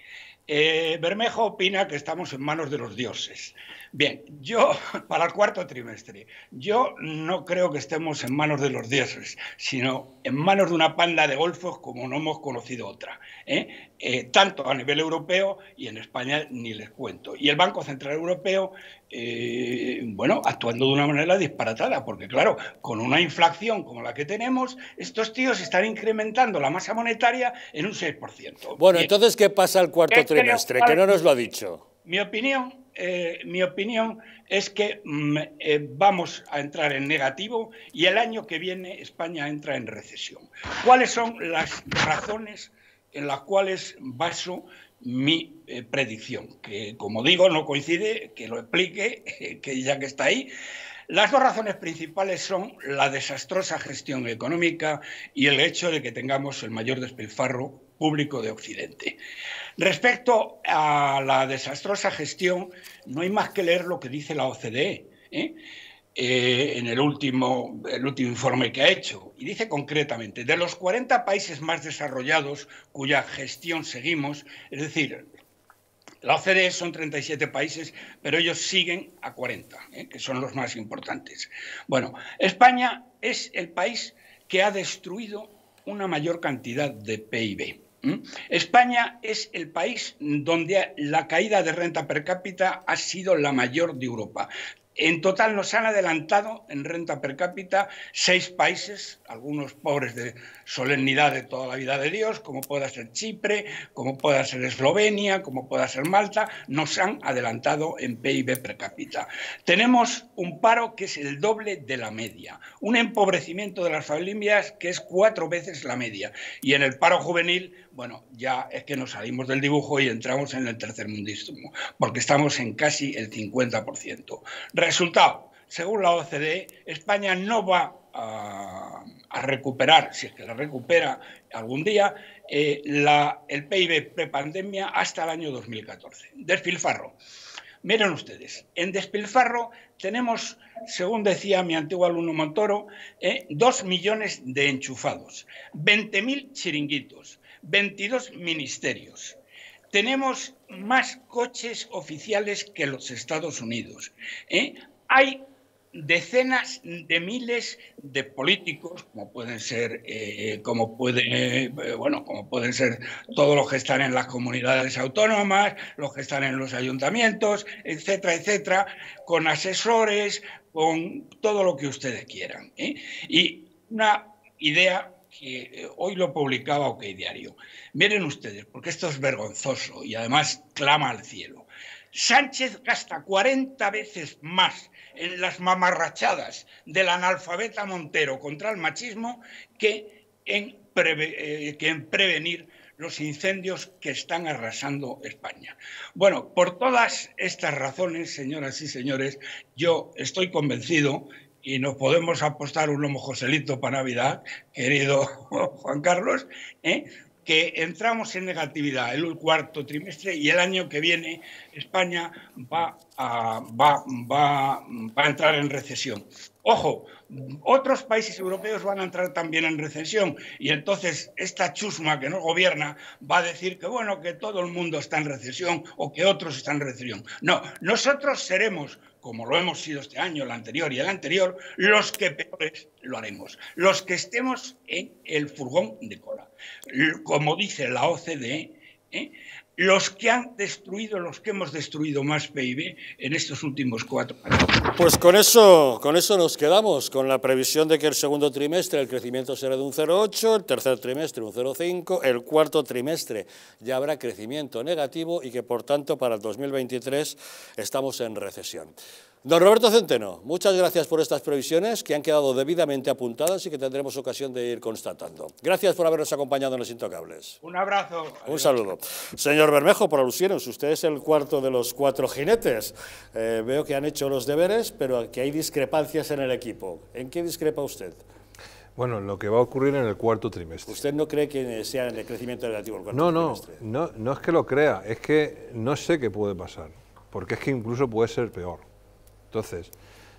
Bermejo opina que estamos en manos de los dioses. Bien, yo para el cuarto trimestre, yo no creo que estemos en manos de los dioses, sino en manos de una panda de golfos como no hemos conocido otra, ¿eh? Eh, tanto a nivel europeo y en España ni les cuento. Y el Banco Central Europeo, eh, bueno, actuando de una manera disparatada, porque claro, con una inflación como la que tenemos, estos tíos están incrementando la masa monetaria en un 6%. Bueno, entonces, ¿qué pasa el cuarto trimestre? Que no nos lo ha dicho. Mi opinión, eh, mi opinión es que mm, eh, vamos a entrar en negativo y el año que viene España entra en recesión. ¿Cuáles son las razones en las cuales baso mi eh, predicción? Que, como digo, no coincide, que lo explique, que ya que está ahí. Las dos razones principales son la desastrosa gestión económica y el hecho de que tengamos el mayor despilfarro público de Occidente. Respecto a la desastrosa gestión, no hay más que leer lo que dice la OCDE. ¿eh? Eh, en el último, el último informe que ha hecho, y dice concretamente, de los 40 países más desarrollados cuya gestión seguimos, es decir, la OCDE son 37 países, pero ellos siguen a 40, ¿eh? que son los más importantes. Bueno, España es el país que ha destruido una mayor cantidad de PIB. España es el país donde la caída de renta per cápita ha sido la mayor de Europa. En total nos han adelantado en renta per cápita seis países, algunos pobres de solemnidad de toda la vida de Dios, como pueda ser Chipre, como pueda ser Eslovenia, como pueda ser Malta, nos han adelantado en PIB per cápita. Tenemos un paro que es el doble de la media, un empobrecimiento de las familias que es cuatro veces la media y en el paro juvenil bueno, ya es que nos salimos del dibujo y entramos en el tercer mundismo, porque estamos en casi el 50%. Resultado, según la OCDE, España no va a, recuperar, si es que la recupera algún día, eh, el PIB prepandemia hasta el año 2014. Despilfarro. Miren ustedes, en despilfarro tenemos, según decía mi antiguo alumno Montoro, eh, dos millones de enchufados, 20.000 chiringuitos, 22 ministerios. Tenemos más coches oficiales que los Estados Unidos. ¿eh? Hay decenas de miles de políticos, como pueden ser, eh, como eh, bueno, como pueden ser todos los que están en las comunidades autónomas, los que están en los ayuntamientos, etcétera, etcétera, con asesores, con todo lo que ustedes quieran. Y una idea que eh, hoy lo publicaba OK Diario. Miren ustedes, porque esto es vergonzoso y además clama al cielo. Sánchez gasta 40 veces más en las mamarrachadas del analfabeta Montero contra el machismo eh, que en prevenir los incendios que están arrasando España. Bueno, por todas estas razones, señoras y señores, yo estoy convencido y nos podemos apostar un lomo Joselito para Navidad, querido Juan Carlos, ¿eh? que entramos en negatividad el cuarto trimestre y el año que viene España va a, a entrar en recesión. Ojo, otros países europeos van a entrar también en recesión y entonces esta chusma que nos gobierna va a decir que bueno, que todo el mundo está en recesión o que otros están en recesión. No, nosotros seremos como lo hemos sido este año, el anterior y el anterior, los que peores lo haremos, los que estemos en el furgón de cola. Como dice la OCDE, ¿eh? los que han destruido, los que hemos destruido más PIB en estos últimos cuatro años. Pues con eso, con eso nos quedamos, con la previsión de que el segundo trimestre el crecimiento será de un 0,8, el tercer trimestre un 0,5, el cuarto trimestre ya habrá crecimiento negativo y que por tanto para el 2023 estamos en recesión. Don Roberto Centeno, muchas gracias por estas previsiones que han quedado debidamente apuntadas y que tendremos ocasión de ir constatando. Gracias por habernos acompañado en Los Intocables. Un abrazo. Un saludo. Señor Bermejo, por alusiones, usted es el cuarto de los cuatro jinetes. Eh, veo que han hecho los deberes, pero que hay discrepancias en el equipo. ¿En qué discrepa usted? Bueno, lo que va a ocurrir en el cuarto trimestre. ¿Usted no cree que sea en el crecimiento relativo el cuarto trimestre? no, No, no es que lo crea, es que no sé qué puede pasar, porque es que incluso puede ser peor. Entonces,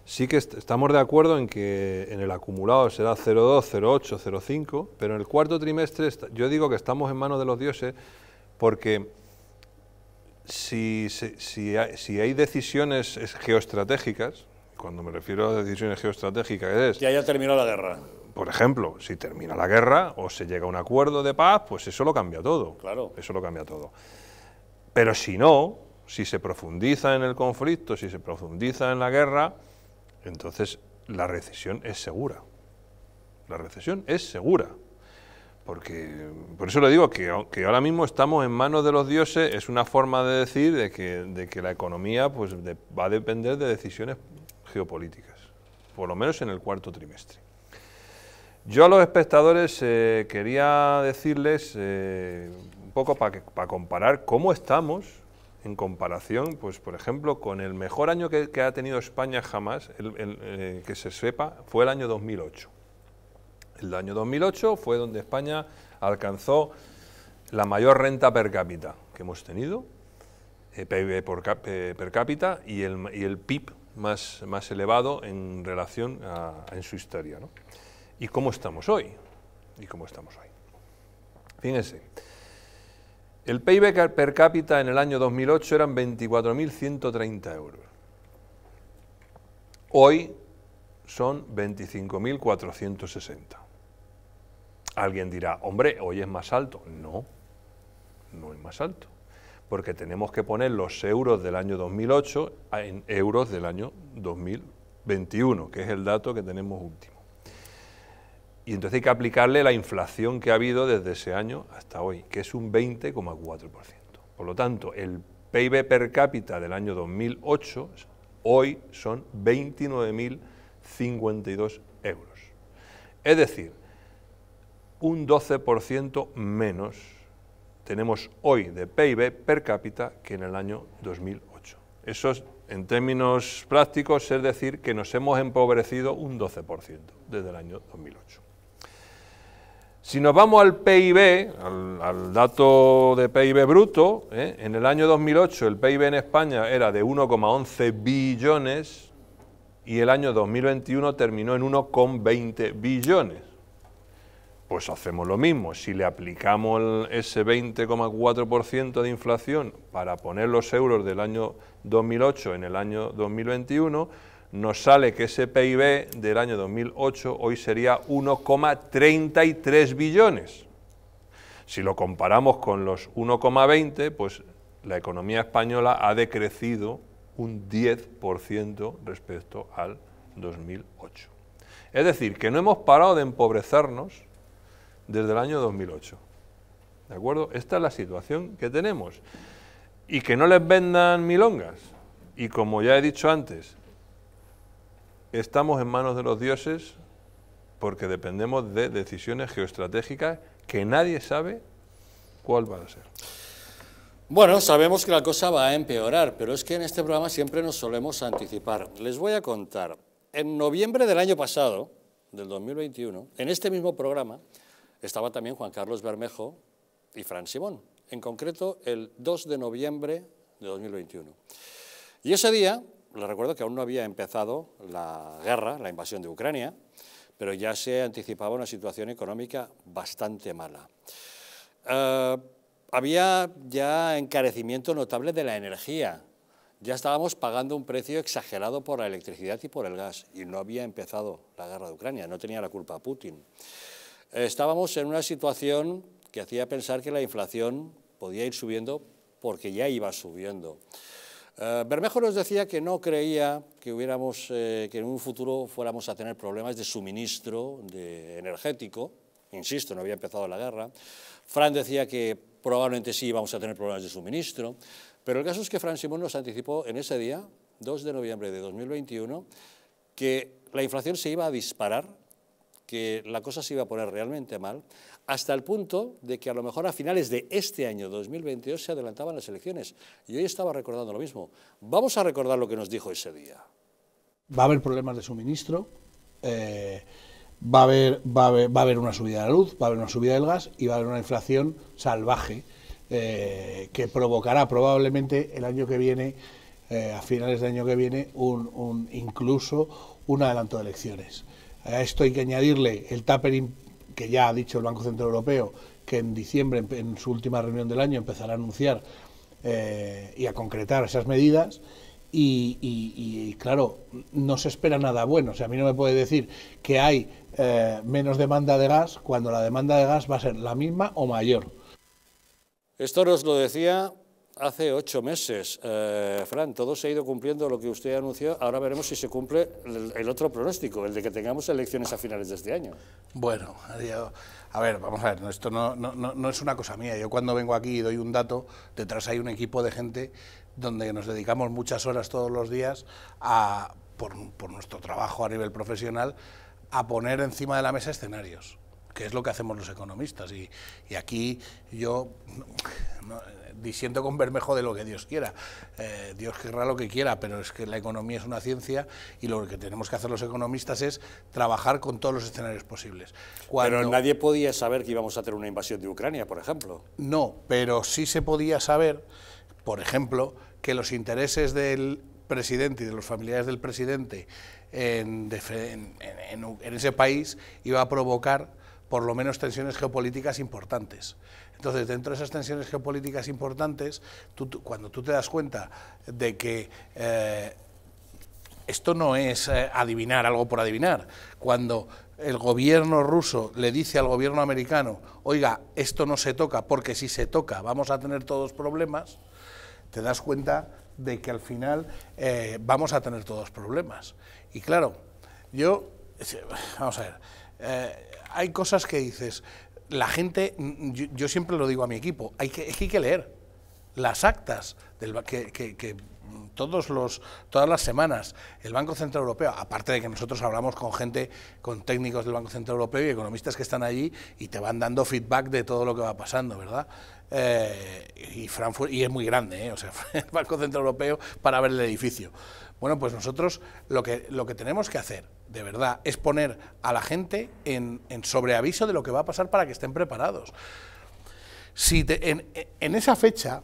sí que estamos de acuerdo en que en el acumulado será 0,2, 0,8, 0,5, pero en el cuarto trimestre yo digo que estamos en manos de los dioses porque si, hay, decisiones geoestratégicas, cuando me refiero a decisiones geoestratégicas es... Que haya terminado la guerra. Por ejemplo, si termina la guerra o se llega a un acuerdo de paz, pues eso lo cambia todo. Claro. Eso lo cambia todo. Pero si no, si se profundiza en el conflicto, si se profundiza en la guerra, entonces la recesión es segura. La recesión es segura. Porque, por eso le digo que, ahora mismo estamos en manos de los dioses, es una forma de decir de que, la economía pues, va a depender de decisiones geopolíticas, por lo menos en el cuarto trimestre. Yo a los espectadores eh, quería decirles, eh, un poco para comparar cómo estamos en comparación, pues por ejemplo, con el mejor año que, ha tenido España jamás, eh, que se sepa, fue el año 2008. El año 2008 fue donde España alcanzó la mayor renta per cápita que hemos tenido, eh, PIB por per cápita, y el, PIB más, más elevado en relación a, en su historia. ¿no? ¿Y cómo estamos hoy? ¿Y cómo estamos hoy? Fíjense. El PIB per cápita en el año 2008 eran 24.130 euros. Hoy son 25.460. Alguien dirá, hombre, hoy es más alto. No, no es más alto. Porque tenemos que poner los euros del año 2008 en euros del año 2021, que es el dato que tenemos último. Y entonces hay que aplicarle la inflación que ha habido desde ese año hasta hoy, que es un 20,4%. Por lo tanto, el PIB per cápita del año 2008 hoy son 29.052 euros. Es decir, un 12% menos tenemos hoy de PIB per cápita que en el año 2008. Eso en términos prácticos, es decir, que nos hemos empobrecido un 12% desde el año 2008. Si nos vamos al PIB, al, dato de PIB bruto, ¿eh? en el año 2008 el PIB en España era de 1,11 billones y el año 2021 terminó en 1,20 billones. Pues hacemos lo mismo, si le aplicamos ese 20,4% de inflación para poner los euros del año 2008 en el año 2021, nos sale que ese PIB del año 2008 hoy sería 1,33 billones. Si lo comparamos con los 1,20, pues la economía española ha decrecido un 10% respecto al 2008. Es decir, que no hemos parado de empobrecernos desde el año 2008. ¿De acuerdo? Esta es la situación que tenemos. Y que no les vendan milongas. Y como ya he dicho antes, estamos en manos de los dioses porque dependemos de decisiones geoestratégicas que nadie sabe cuál va a ser. Bueno, sabemos que la cosa va a empeorar, pero es que en este programa siempre nos solemos anticipar. Les voy a contar. En noviembre del año pasado, del 2021, en este mismo programa, estaba también Juan Carlos Bermejo y Fran Simón, en concreto el 2 de noviembre de 2021. Y ese día le recuerdo que aún no había empezado la guerra, la invasión de Ucrania, pero ya se anticipaba una situación económica bastante mala. Eh, había ya encarecimiento notable de la energía. Ya estábamos pagando un precio exagerado por la electricidad y por el gas, y no había empezado la guerra de Ucrania, no tenía la culpa Putin. estábamos en una situación que hacía pensar que la inflación podía ir subiendo porque ya iba subiendo. Eh, Bermejo nos decía que no creía que, hubiéramos, eh, que en un futuro fuéramos a tener problemas de suministro de energético, insisto, no había empezado la guerra. Fran decía que probablemente sí íbamos a tener problemas de suministro, pero el caso es que Fran Simón nos anticipó en ese día, 2 de noviembre de 2021, que la inflación se iba a disparar, que la cosa se iba a poner realmente mal, hasta el punto de que a lo mejor a finales de este año 2022 se adelantaban las elecciones. Y hoy estaba recordando lo mismo. Vamos a recordar lo que nos dijo ese día. Va a haber problemas de suministro, eh, va, a haber, una subida de la luz, va a haber una subida del gas y va a haber una inflación salvaje eh, que provocará probablemente el año que viene, eh, a finales del año que viene, incluso un adelanto de elecciones. A esto hay que añadirle el tapering que ya ha dicho el Banco Central Europeo que en diciembre, en, su última reunión del año, empezará a anunciar eh, y a concretar esas medidas. Y, claro, no se espera nada bueno. O sea, a mí no me puede decir que hay eh, menos demanda de gas cuando la demanda de gas va a ser la misma o mayor. Esto nos lo decía hace ocho meses. Eh, Fran, todo se ha ido cumpliendo lo que usted anunció. Ahora veremos si se cumple el, otro pronóstico, el de que tengamos elecciones a finales de este año. Bueno, a ver, vamos a ver, esto no, es una cosa mía. Yo cuando vengo aquí y doy un dato, detrás hay un equipo de gente donde nos dedicamos muchas horas todos los días a, por, nuestro trabajo a nivel profesional a poner encima de la mesa escenarios que es lo que hacemos los economistas. Y, aquí yo, diciendo con Bermejo de lo que Dios quiera. Eh, Dios querrá lo que quiera, pero es que la economía es una ciencia y lo que tenemos que hacer los economistas es trabajar con todos los escenarios posibles. pero nadie podía saber que íbamos a tener una invasión de Ucrania, por ejemplo. No, pero sí se podía saber, por ejemplo, que los intereses del presidente y de los familiares del presidente en, en ese país iba a provocar por lo menos tensiones geopolíticas importantes. Entonces, dentro de esas tensiones geopolíticas importantes, cuando tú te das cuenta de que... Eh, esto no es eh, adivinar algo por adivinar. Cuando el gobierno ruso le dice al gobierno americano, oiga, esto no se toca, porque si se toca vamos a tener todos problemas, te das cuenta de que al final eh, vamos a tener todos problemas. Y claro, yo, vamos a ver, hay cosas que dices, la gente, yo, siempre lo digo a mi equipo, hay que, hay que leer las actas del, que, mm, todos los, todas las semanas el Banco Central Europeo, aparte de que nosotros hablamos con gente, con técnicos del Banco Central Europeo y economistas que están allí y te van dando feedback de todo lo que va pasando, ¿verdad? Eh, y Frankfurt, y es muy grande, ¿eh? o sea, el Banco Central Europeo para ver el edificio. Bueno, pues nosotros lo que, lo que tenemos que hacer de verdad, es poner a la gente en, sobreaviso de lo que va a pasar para que estén preparados. Si en, esa fecha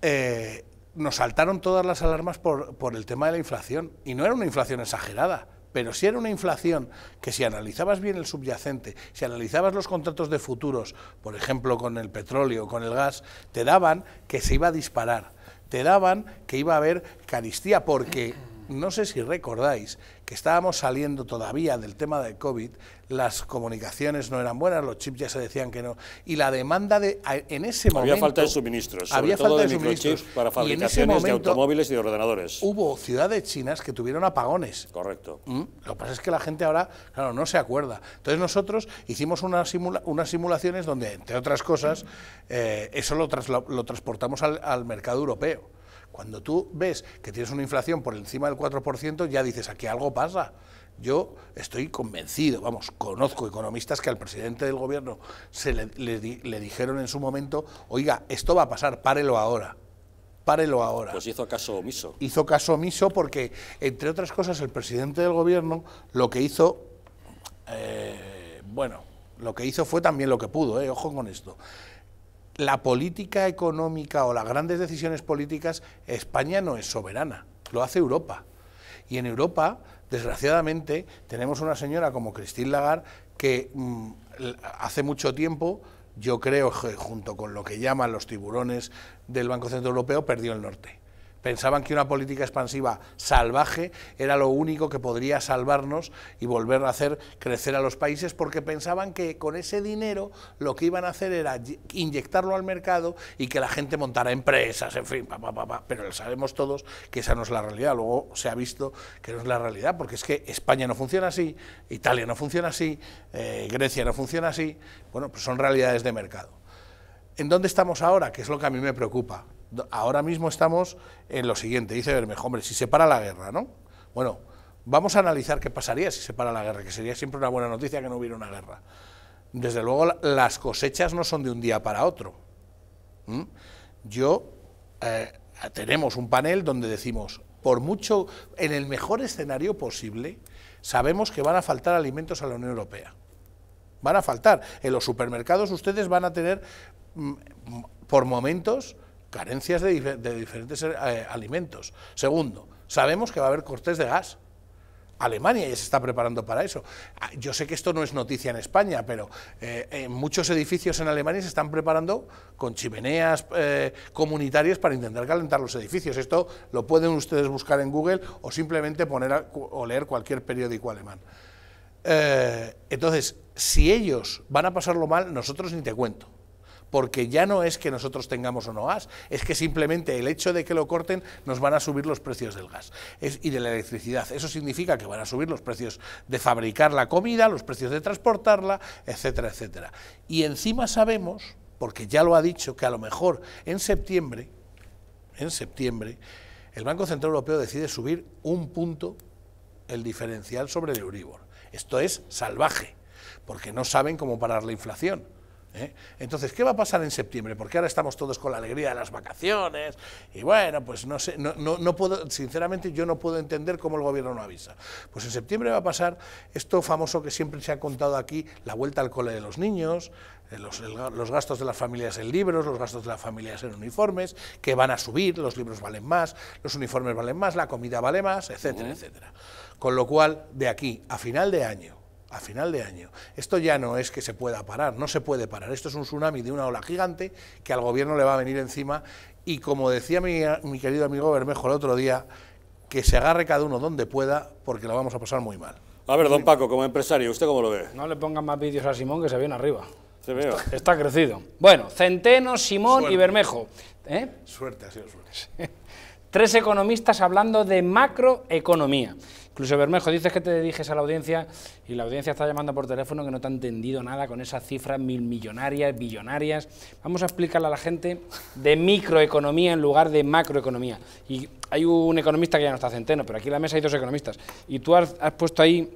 eh, nos saltaron todas las alarmas por, el tema de la inflación, y no era una inflación exagerada, pero sí era una inflación que si analizabas bien el subyacente, si analizabas los contratos de futuros, por ejemplo con el petróleo, con el gas, te daban que se iba a disparar, te daban que iba a haber caristía, porque no sé si recordáis que estábamos saliendo todavía del tema del COVID, las comunicaciones no eran buenas, los chips ya se decían que no, y la demanda de en ese momento... Había falta de suministros, había falta de, microchips para fabricaciones de automóviles y de ordenadores. Hubo ciudades chinas que tuvieron apagones. Correcto. Mm, lo que pasa es que la gente ahora, claro, no se acuerda. Entonces nosotros hicimos unas simulaciones donde, entre otras cosas, eh, eso lo, transportamos al mercado europeo. Cuando tú ves que tienes una inflación por encima del 4%, ya dices, aquí algo pasa. Yo estoy convencido, vamos, conozco economistas que al presidente del gobierno se le, dijeron en su momento, oiga, esto va a pasar, párelo ahora párelo ahora. Pues hizo caso omiso. Hizo caso omiso porque, entre otras cosas, el presidente del gobierno lo que hizo, eh, bueno, lo que hizo fue también lo que pudo, eh, ojo con esto la política económica o las grandes decisiones políticas, España no es soberana, lo hace Europa. Y en Europa, desgraciadamente, tenemos una señora como Christine Lagarde que mm, hace mucho tiempo, yo creo, junto con lo que llaman los tiburones del Banco Central Europeo, perdió el norte. Pensaban que una política expansiva salvaje era lo único que podría salvarnos y volver a hacer crecer a los países porque pensaban que con ese dinero lo que iban a hacer era inyectarlo al mercado y que la gente montara empresas, en fin, pa, pa, pero sabemos todos que esa no es la realidad. Luego se ha visto que no es la realidad porque es que España no funciona así, Italia no funciona así, eh, Grecia no funciona así. Bueno, pues son realidades de mercado. ¿En dónde estamos ahora? Que es lo que a mí me preocupa ahora mismo estamos en lo siguiente, dice Bermejo, hombre, si se para la guerra, ¿no? Bueno, vamos a analizar qué pasaría si se para la guerra, que sería siempre una buena noticia que no hubiera una guerra. Desde luego, las cosechas no son de un día para otro. Yo, eh, tenemos un panel donde decimos, por mucho, en el mejor escenario posible, sabemos que van a faltar alimentos a la Unión Europea. Van a faltar. En los supermercados ustedes van a tener, mm, por momentos, carencias de, diferentes eh, alimentos. Segundo, sabemos que va a haber cortes de gas. Alemania ya se está preparando para eso. Ah, yo sé que esto no es noticia en España, pero eh, en muchos edificios en Alemania se están preparando con chimeneas eh, comunitarias para intentar calentar los edificios. Esto lo pueden ustedes buscar en Google o simplemente poner o leer cualquier periódico alemán. entonces, si ellos van a pasarlo mal, nosotros ni te cuento porque ya no es que nosotros tengamos o no gas, es que simplemente el hecho de que lo corten nos van a subir los precios del gas y de la electricidad. Eso significa que van a subir los precios de fabricar la comida, los precios de transportarla, etcétera, etcétera. Y encima sabemos, porque ya lo ha dicho, que a lo mejor en septiembre, en septiembre, el Banco Central Europeo decide subir un punto el diferencial sobre el Euribor. Esto es salvaje, porque no saben cómo parar la inflación. ¿eh? Entonces, ¿qué va a pasar en septiembre? Porque ahora estamos todos con la alegría de las vacaciones y bueno, pues no sé, no, puedo, sinceramente yo no puedo entender cómo el gobierno no avisa. Pues en septiembre va a pasar esto famoso que siempre se ha contado aquí, la vuelta al cole de los niños, eh, los, gastos de las familias en libros, los gastos de las familias en uniformes, que van a subir, los libros valen más, los uniformes valen más, la comida vale más, etcétera, etcétera. Con lo cual, de aquí a final de año, a final de año. Esto ya no es que se pueda parar, no se puede parar. Esto es un tsunami de una ola gigante que al gobierno le va a venir encima y como decía mi, querido amigo Bermejo el otro día, que se agarre cada uno donde pueda porque lo vamos a pasar muy mal. A ver, don Paco, como empresario, ¿usted cómo lo ve? No le pongan más vídeos a Simón que se viene arriba. Se veo. Está, crecido. Bueno, Centeno, Simón y Bermejo. ¿eh? Suerte, ha sido suerte. Tres economistas hablando de macroeconomía. Incluso Bermejo, dices que te diriges a la audiencia y la audiencia está llamando por teléfono que no te ha entendido nada con esas cifras mil millonarias, billonarias. Vamos a explicarle a la gente de microeconomía en lugar de macroeconomía. Y hay un economista que ya no está centeno, pero aquí en la mesa hay dos economistas. Y tú has, puesto ahí,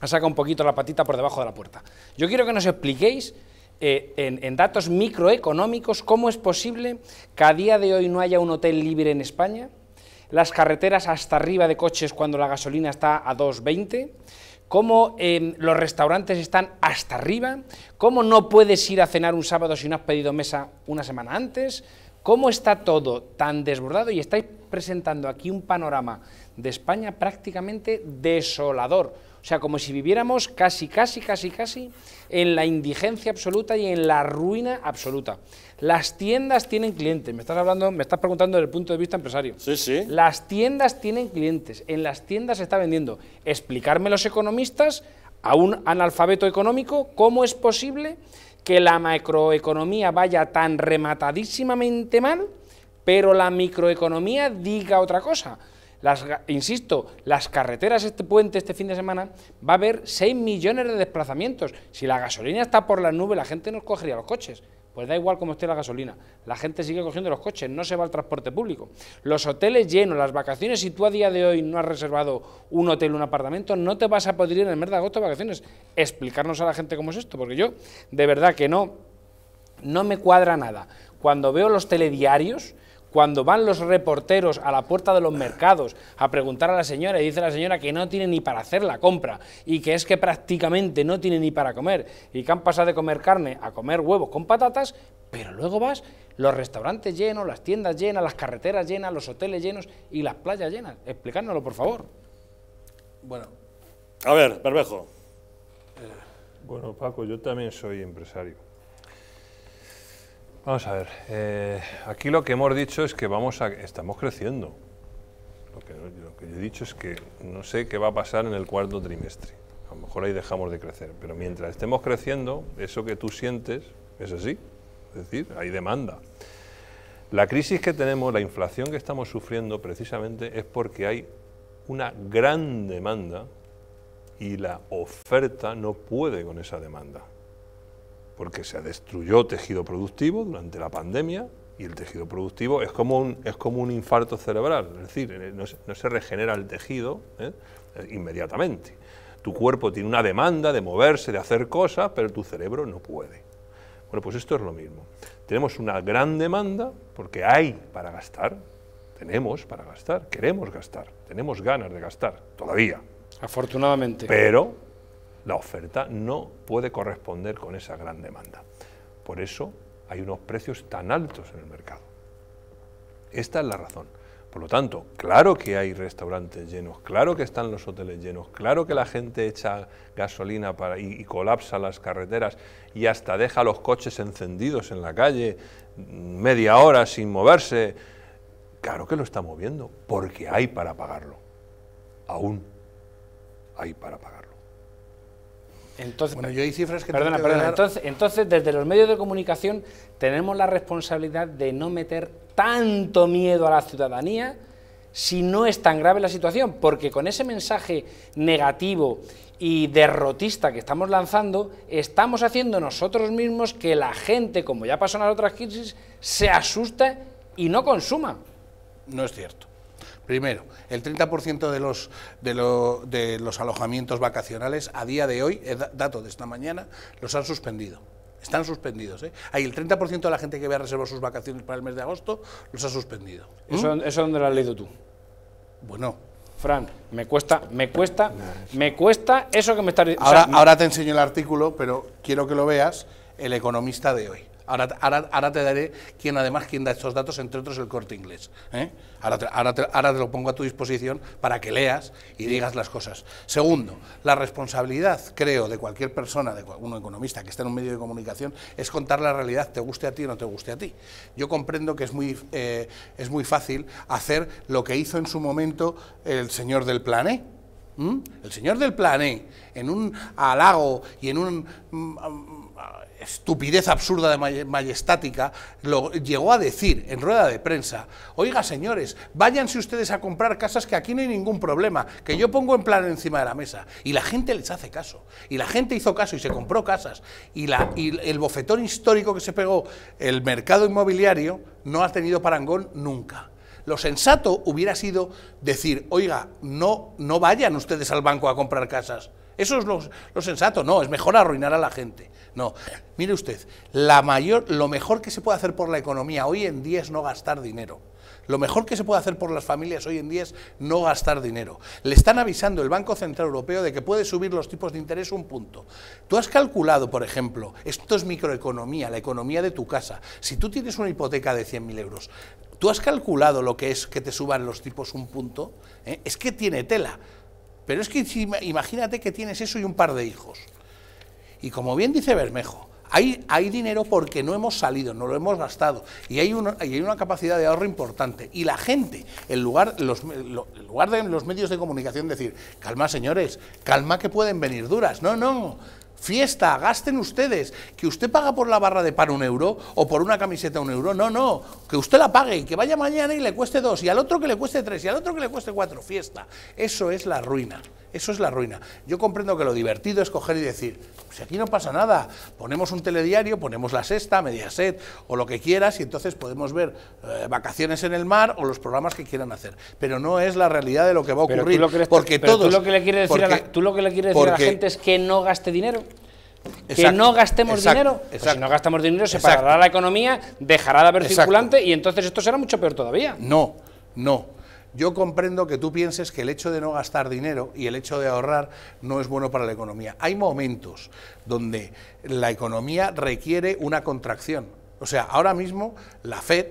has sacado un poquito la patita por debajo de la puerta. Yo quiero que nos expliquéis eh, en, datos microeconómicos, ¿cómo es posible que a día de hoy no haya un hotel libre en España? las carreteras hasta arriba de coches cuando la gasolina está a 2,20, cómo em, los restaurantes están hasta arriba, cómo no puedes ir a cenar un sábado si no has pedido mesa una semana antes, cómo está todo tan desbordado y estáis presentando aquí un panorama de España prácticamente desolador o sea, como si viviéramos casi, casi, casi, casi en la indigencia absoluta y en la ruina absoluta. Las tiendas tienen clientes. Me estás hablando, me estás preguntando desde el punto de vista empresario. Sí, sí. Las tiendas tienen clientes. En las tiendas se está vendiendo. Explicarme los economistas a un analfabeto económico cómo es posible que la macroeconomía vaya tan rematadísimamente mal, pero la microeconomía diga otra cosa. Las, insisto, las carreteras, este puente, este fin de semana, va a haber 6 millones de desplazamientos. Si la gasolina está por la nube la gente no cogería los coches. Pues da igual cómo esté la gasolina, la gente sigue cogiendo los coches, no se va al transporte público. Los hoteles llenos, las vacaciones, si tú a día de hoy no has reservado un hotel, un apartamento, no te vas a poder ir en el mes de agosto de vacaciones. Explicarnos a la gente cómo es esto, porque yo de verdad que no, no me cuadra nada. Cuando veo los telediarios, cuando van los reporteros a la puerta de los mercados a preguntar a la señora y dice la señora que no tiene ni para hacer la compra y que es que prácticamente no tiene ni para comer y que han pasado de comer carne a comer huevos con patatas, pero luego vas los restaurantes llenos, las tiendas llenas, las carreteras llenas, los hoteles llenos y las playas llenas. Explicárnoslo, por favor. Bueno. A ver, Berbejo. Bueno, Paco, yo también soy empresario. Vamos a ver, eh, aquí lo que hemos dicho es que vamos a, estamos creciendo. Lo que, lo que, yo he dicho es que no sé qué va a pasar en el cuarto trimestre. A lo mejor ahí dejamos de crecer, pero mientras estemos creciendo, eso que tú sientes es así. Es decir, hay demanda. La crisis que tenemos, la inflación que estamos sufriendo precisamente es porque hay una gran demanda y la oferta no puede con esa demanda porque se destruyó tejido productivo durante la pandemia y el tejido productivo es como un, es como un infarto cerebral, es decir, eh, no se, regenera el tejido ¿eh? Eh, inmediatamente. Tu cuerpo tiene una demanda de moverse, de hacer cosas, pero tu cerebro no puede. Bueno, pues esto es lo mismo. Tenemos una gran demanda porque hay para gastar, tenemos para gastar, queremos gastar, tenemos ganas de gastar, todavía. Afortunadamente. Pero la oferta no puede corresponder con esa gran demanda. Por eso hay unos precios tan altos en el mercado. Esta es la razón. Por lo tanto, claro que hay restaurantes llenos, claro que están los hoteles llenos, claro que la gente echa gasolina y, y, colapsa las carreteras y hasta deja los coches encendidos en la calle media hora sin moverse. Claro que lo está moviendo, porque hay para pagarlo. Aún hay para pagarlo. Entonces, bueno, yo cifras que... entonces, desde los medios de comunicación tenemos la responsabilidad de no meter tanto miedo a la ciudadanía si no es tan grave la situación, porque con ese mensaje negativo y derrotista que estamos lanzando, estamos haciendo nosotros mismos que la gente, como ya pasó en las otras crisis, se asusta y no consuma. No es cierto. Primero, el 30% de los, de, de los alojamientos vacacionales a día de hoy, dato de esta mañana, los han suspendido están suspendidos. Hay ¿eh? el 30% de la gente que a reservar sus vacaciones para el mes de agosto los ha suspendido. ¿Mm? ¿Eso, dónde lo has leído tú? Bueno. Fran, me cuesta, me cuesta, me cuesta eso que me estás diciendo. Ahora, ahora te enseño el artículo, pero quiero que lo veas, el economista de hoy. Ahora, te daré quién además quien da estos datos, entre otros el corte inglés. ¿eh? Ahora, te, ahora, lo pongo a tu disposición para que leas y digas las cosas. Segundo, la responsabilidad, creo, de cualquier persona, de un economista que está en un medio de comunicación, es contar la realidad, te guste a ti o no te guste a ti. Yo comprendo que es muy, eh, es muy fácil hacer lo que hizo en su momento el señor del Plané. E, el señor del Plané, e, en un halago y en un... Mm, estupidez absurda de majestática, lo llegó a decir en rueda de prensa, oiga señores, váyanse ustedes a comprar casas que aquí no hay ningún problema, que yo pongo en plan encima de la mesa. Y la gente les hace caso, y la gente hizo caso y se compró casas, y, la, el bofetón histórico que se pegó el mercado inmobiliario no ha tenido parangón nunca. Lo sensato hubiera sido decir, oiga, no, no vayan ustedes al banco a comprar casas. Eso es lo sensato, no, es mejor arruinar a la gente. No, mire usted, la mayor, lo mejor que se puede hacer por la economía hoy en día es no gastar dinero. Lo mejor que se puede hacer por las familias hoy en día es no gastar dinero. Le están avisando el Banco Central Europeo de que puede subir los tipos de interés un punto. Tú has calculado, por ejemplo, esto es microeconomía, la economía de tu casa. Si tú tienes una hipoteca de 100.000 euros, ¿tú has calculado lo que es que te suban los tipos un punto? ¿Eh? Es que tiene tela. Pero es que imagínate que tienes eso y un par de hijos. Y como bien dice Bermejo, hay, hay, dinero porque no hemos salido, no lo hemos gastado y hay, una, hay una capacidad de ahorro importante. Y la gente, lugar, los, en lugar de los medios de comunicación decir, calma señores, calma que pueden venir duras, no, no, fiesta, gasten ustedes, que usted paga por la barra de pan un euro o por una camiseta un euro, no, no, que usted la pague y que vaya mañana y le cueste dos y al otro que le cueste tres y al otro que le cueste cuatro, fiesta. Eso es la ruina, eso es la ruina. Yo comprendo que lo divertido es coger y decir, si pues aquí no pasa nada, ponemos un telediario, ponemos la sexta, mediaset o lo que quieras y entonces podemos ver eh, vacaciones en el mar o los programas que quieran hacer. Pero no es la realidad de lo que va a ocurrir. lo que porque quieres decir, a la gente es que no gaste dinero que no gastemos dinero. Pues no gastamos dinero, se parará la economía, dejará de haber circulante y entonces esto será mucho peor todavía. No, no. Yo comprendo que tú pienses que el hecho de no gastar dinero y el hecho de ahorrar no es bueno para la economía. Hay momentos donde la economía requiere una contracción. O sea, ahora mismo la Fed,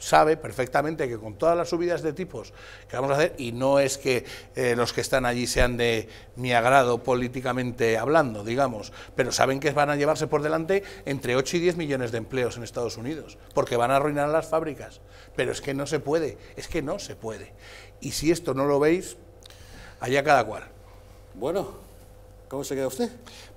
sabe perfectamente que con todas las subidas de tipos que vamos a hacer, y no es que eh, los que están allí sean de mi agrado políticamente hablando, digamos, pero saben que van a llevarse por delante entre 8 y 10 millones de empleos en Estados Unidos, porque van a arruinar las fábricas. Pero es que no se puede, es que no se puede. Y si esto no lo veis, allá cada cual. Bueno, ¿cómo se queda usted?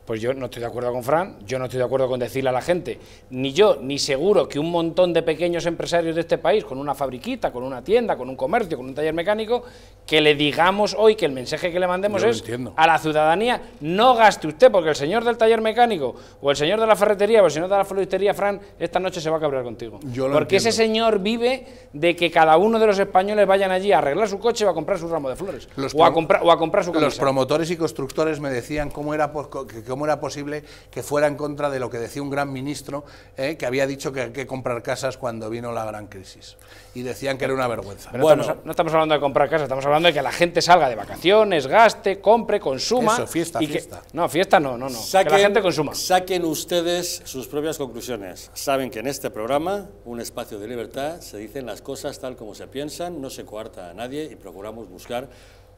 Pues yo no estoy de acuerdo con Fran, yo no estoy de acuerdo con decirle a la gente, ni yo, ni seguro que un montón de pequeños empresarios de este país, con una fabriquita, con una tienda, con un comercio, con un taller mecánico, que le digamos hoy que el mensaje que le mandemos es a la ciudadanía, no gaste usted, porque el señor del taller mecánico, o el señor de la ferretería, o el señor de la floristería, Fran, esta noche se va a cabrear contigo. porque ese señor vive de que cada uno de los españoles vayan allí a arreglar su coche o a comprar su ramo de flores, o a, comprar, o a comprar su Los promotores y constructores me decían cómo era... Por, cómo era posible que fuera en contra de lo que decía un gran ministro eh, que había dicho que hay que comprar casas cuando vino la gran crisis. Y decían que era una vergüenza. bueno, no estamos, hablando de comprar casas, estamos hablando de que la gente salga de vacaciones, gaste, compre, consuma. Eso, fiesta, fiesta. no, fiesta no, no, no. que la gente consuma. Saquen ustedes sus propias conclusiones. Saben que en este programa, un espacio de libertad, se dicen las cosas tal como se piensan, no se coarta a nadie y procuramos buscar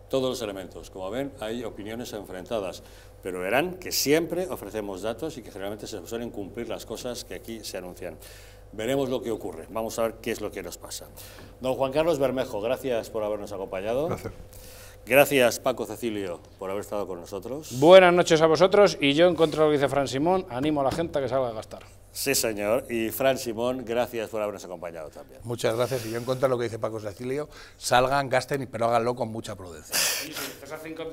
todos los elementos. Como ven, hay opiniones enfrentadas pero verán que siempre ofrecemos datos y que generalmente se suelen cumplir las cosas que aquí se anuncian. Veremos lo que ocurre, vamos a ver qué es lo que nos pasa. Don Juan Carlos Bermejo, gracias por habernos acompañado. Gracias. Gracias, Paco Cecilio, por haber estado con nosotros. Buenas noches a vosotros y yo, en contra de lo dice Fran Simón, animo a la gente a que salga a gastar. Sí, señor. Y Fran Simón, gracias por habernos acompañado también. Muchas gracias. Y yo en contra de lo que dice Paco Cecilio, salgan, gasten, pero háganlo con mucha prudencia. hace, cinco,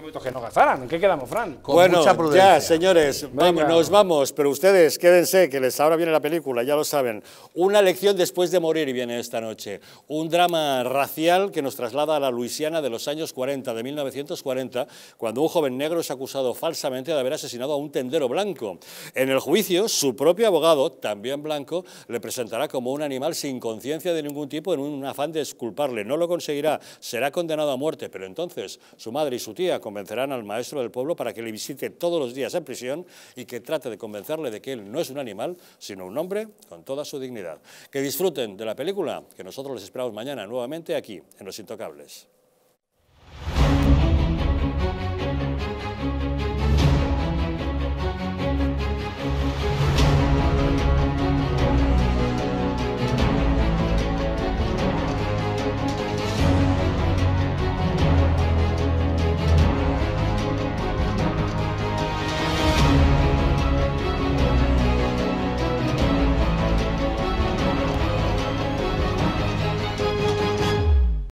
minutos que no gastaran. ¿En qué quedamos, Fran? Con mucha prudencia. Ya, señores, nos vamos. Pero ustedes, quédense, que les ahora viene la película, ya lo saben. Una lección después de morir y viene esta noche. Un drama racial que nos traslada a la Luisiana de los años 40, de 1940, cuando un joven negro es acusado falsamente de haber asesinado a un tendero blanco. En el juicio, su propio abogado, también blanco, le presentará como un animal sin conciencia de ningún tipo en un afán de exculparle. No lo conseguirá, será condenado a muerte, pero entonces su madre y su tía convencerán al maestro del pueblo para que le visite todos los días en prisión y que trate de convencerle de que él no es un animal, sino un hombre con toda su dignidad. Que disfruten de la película, que nosotros les esperamos mañana nuevamente aquí, en Los Intocables.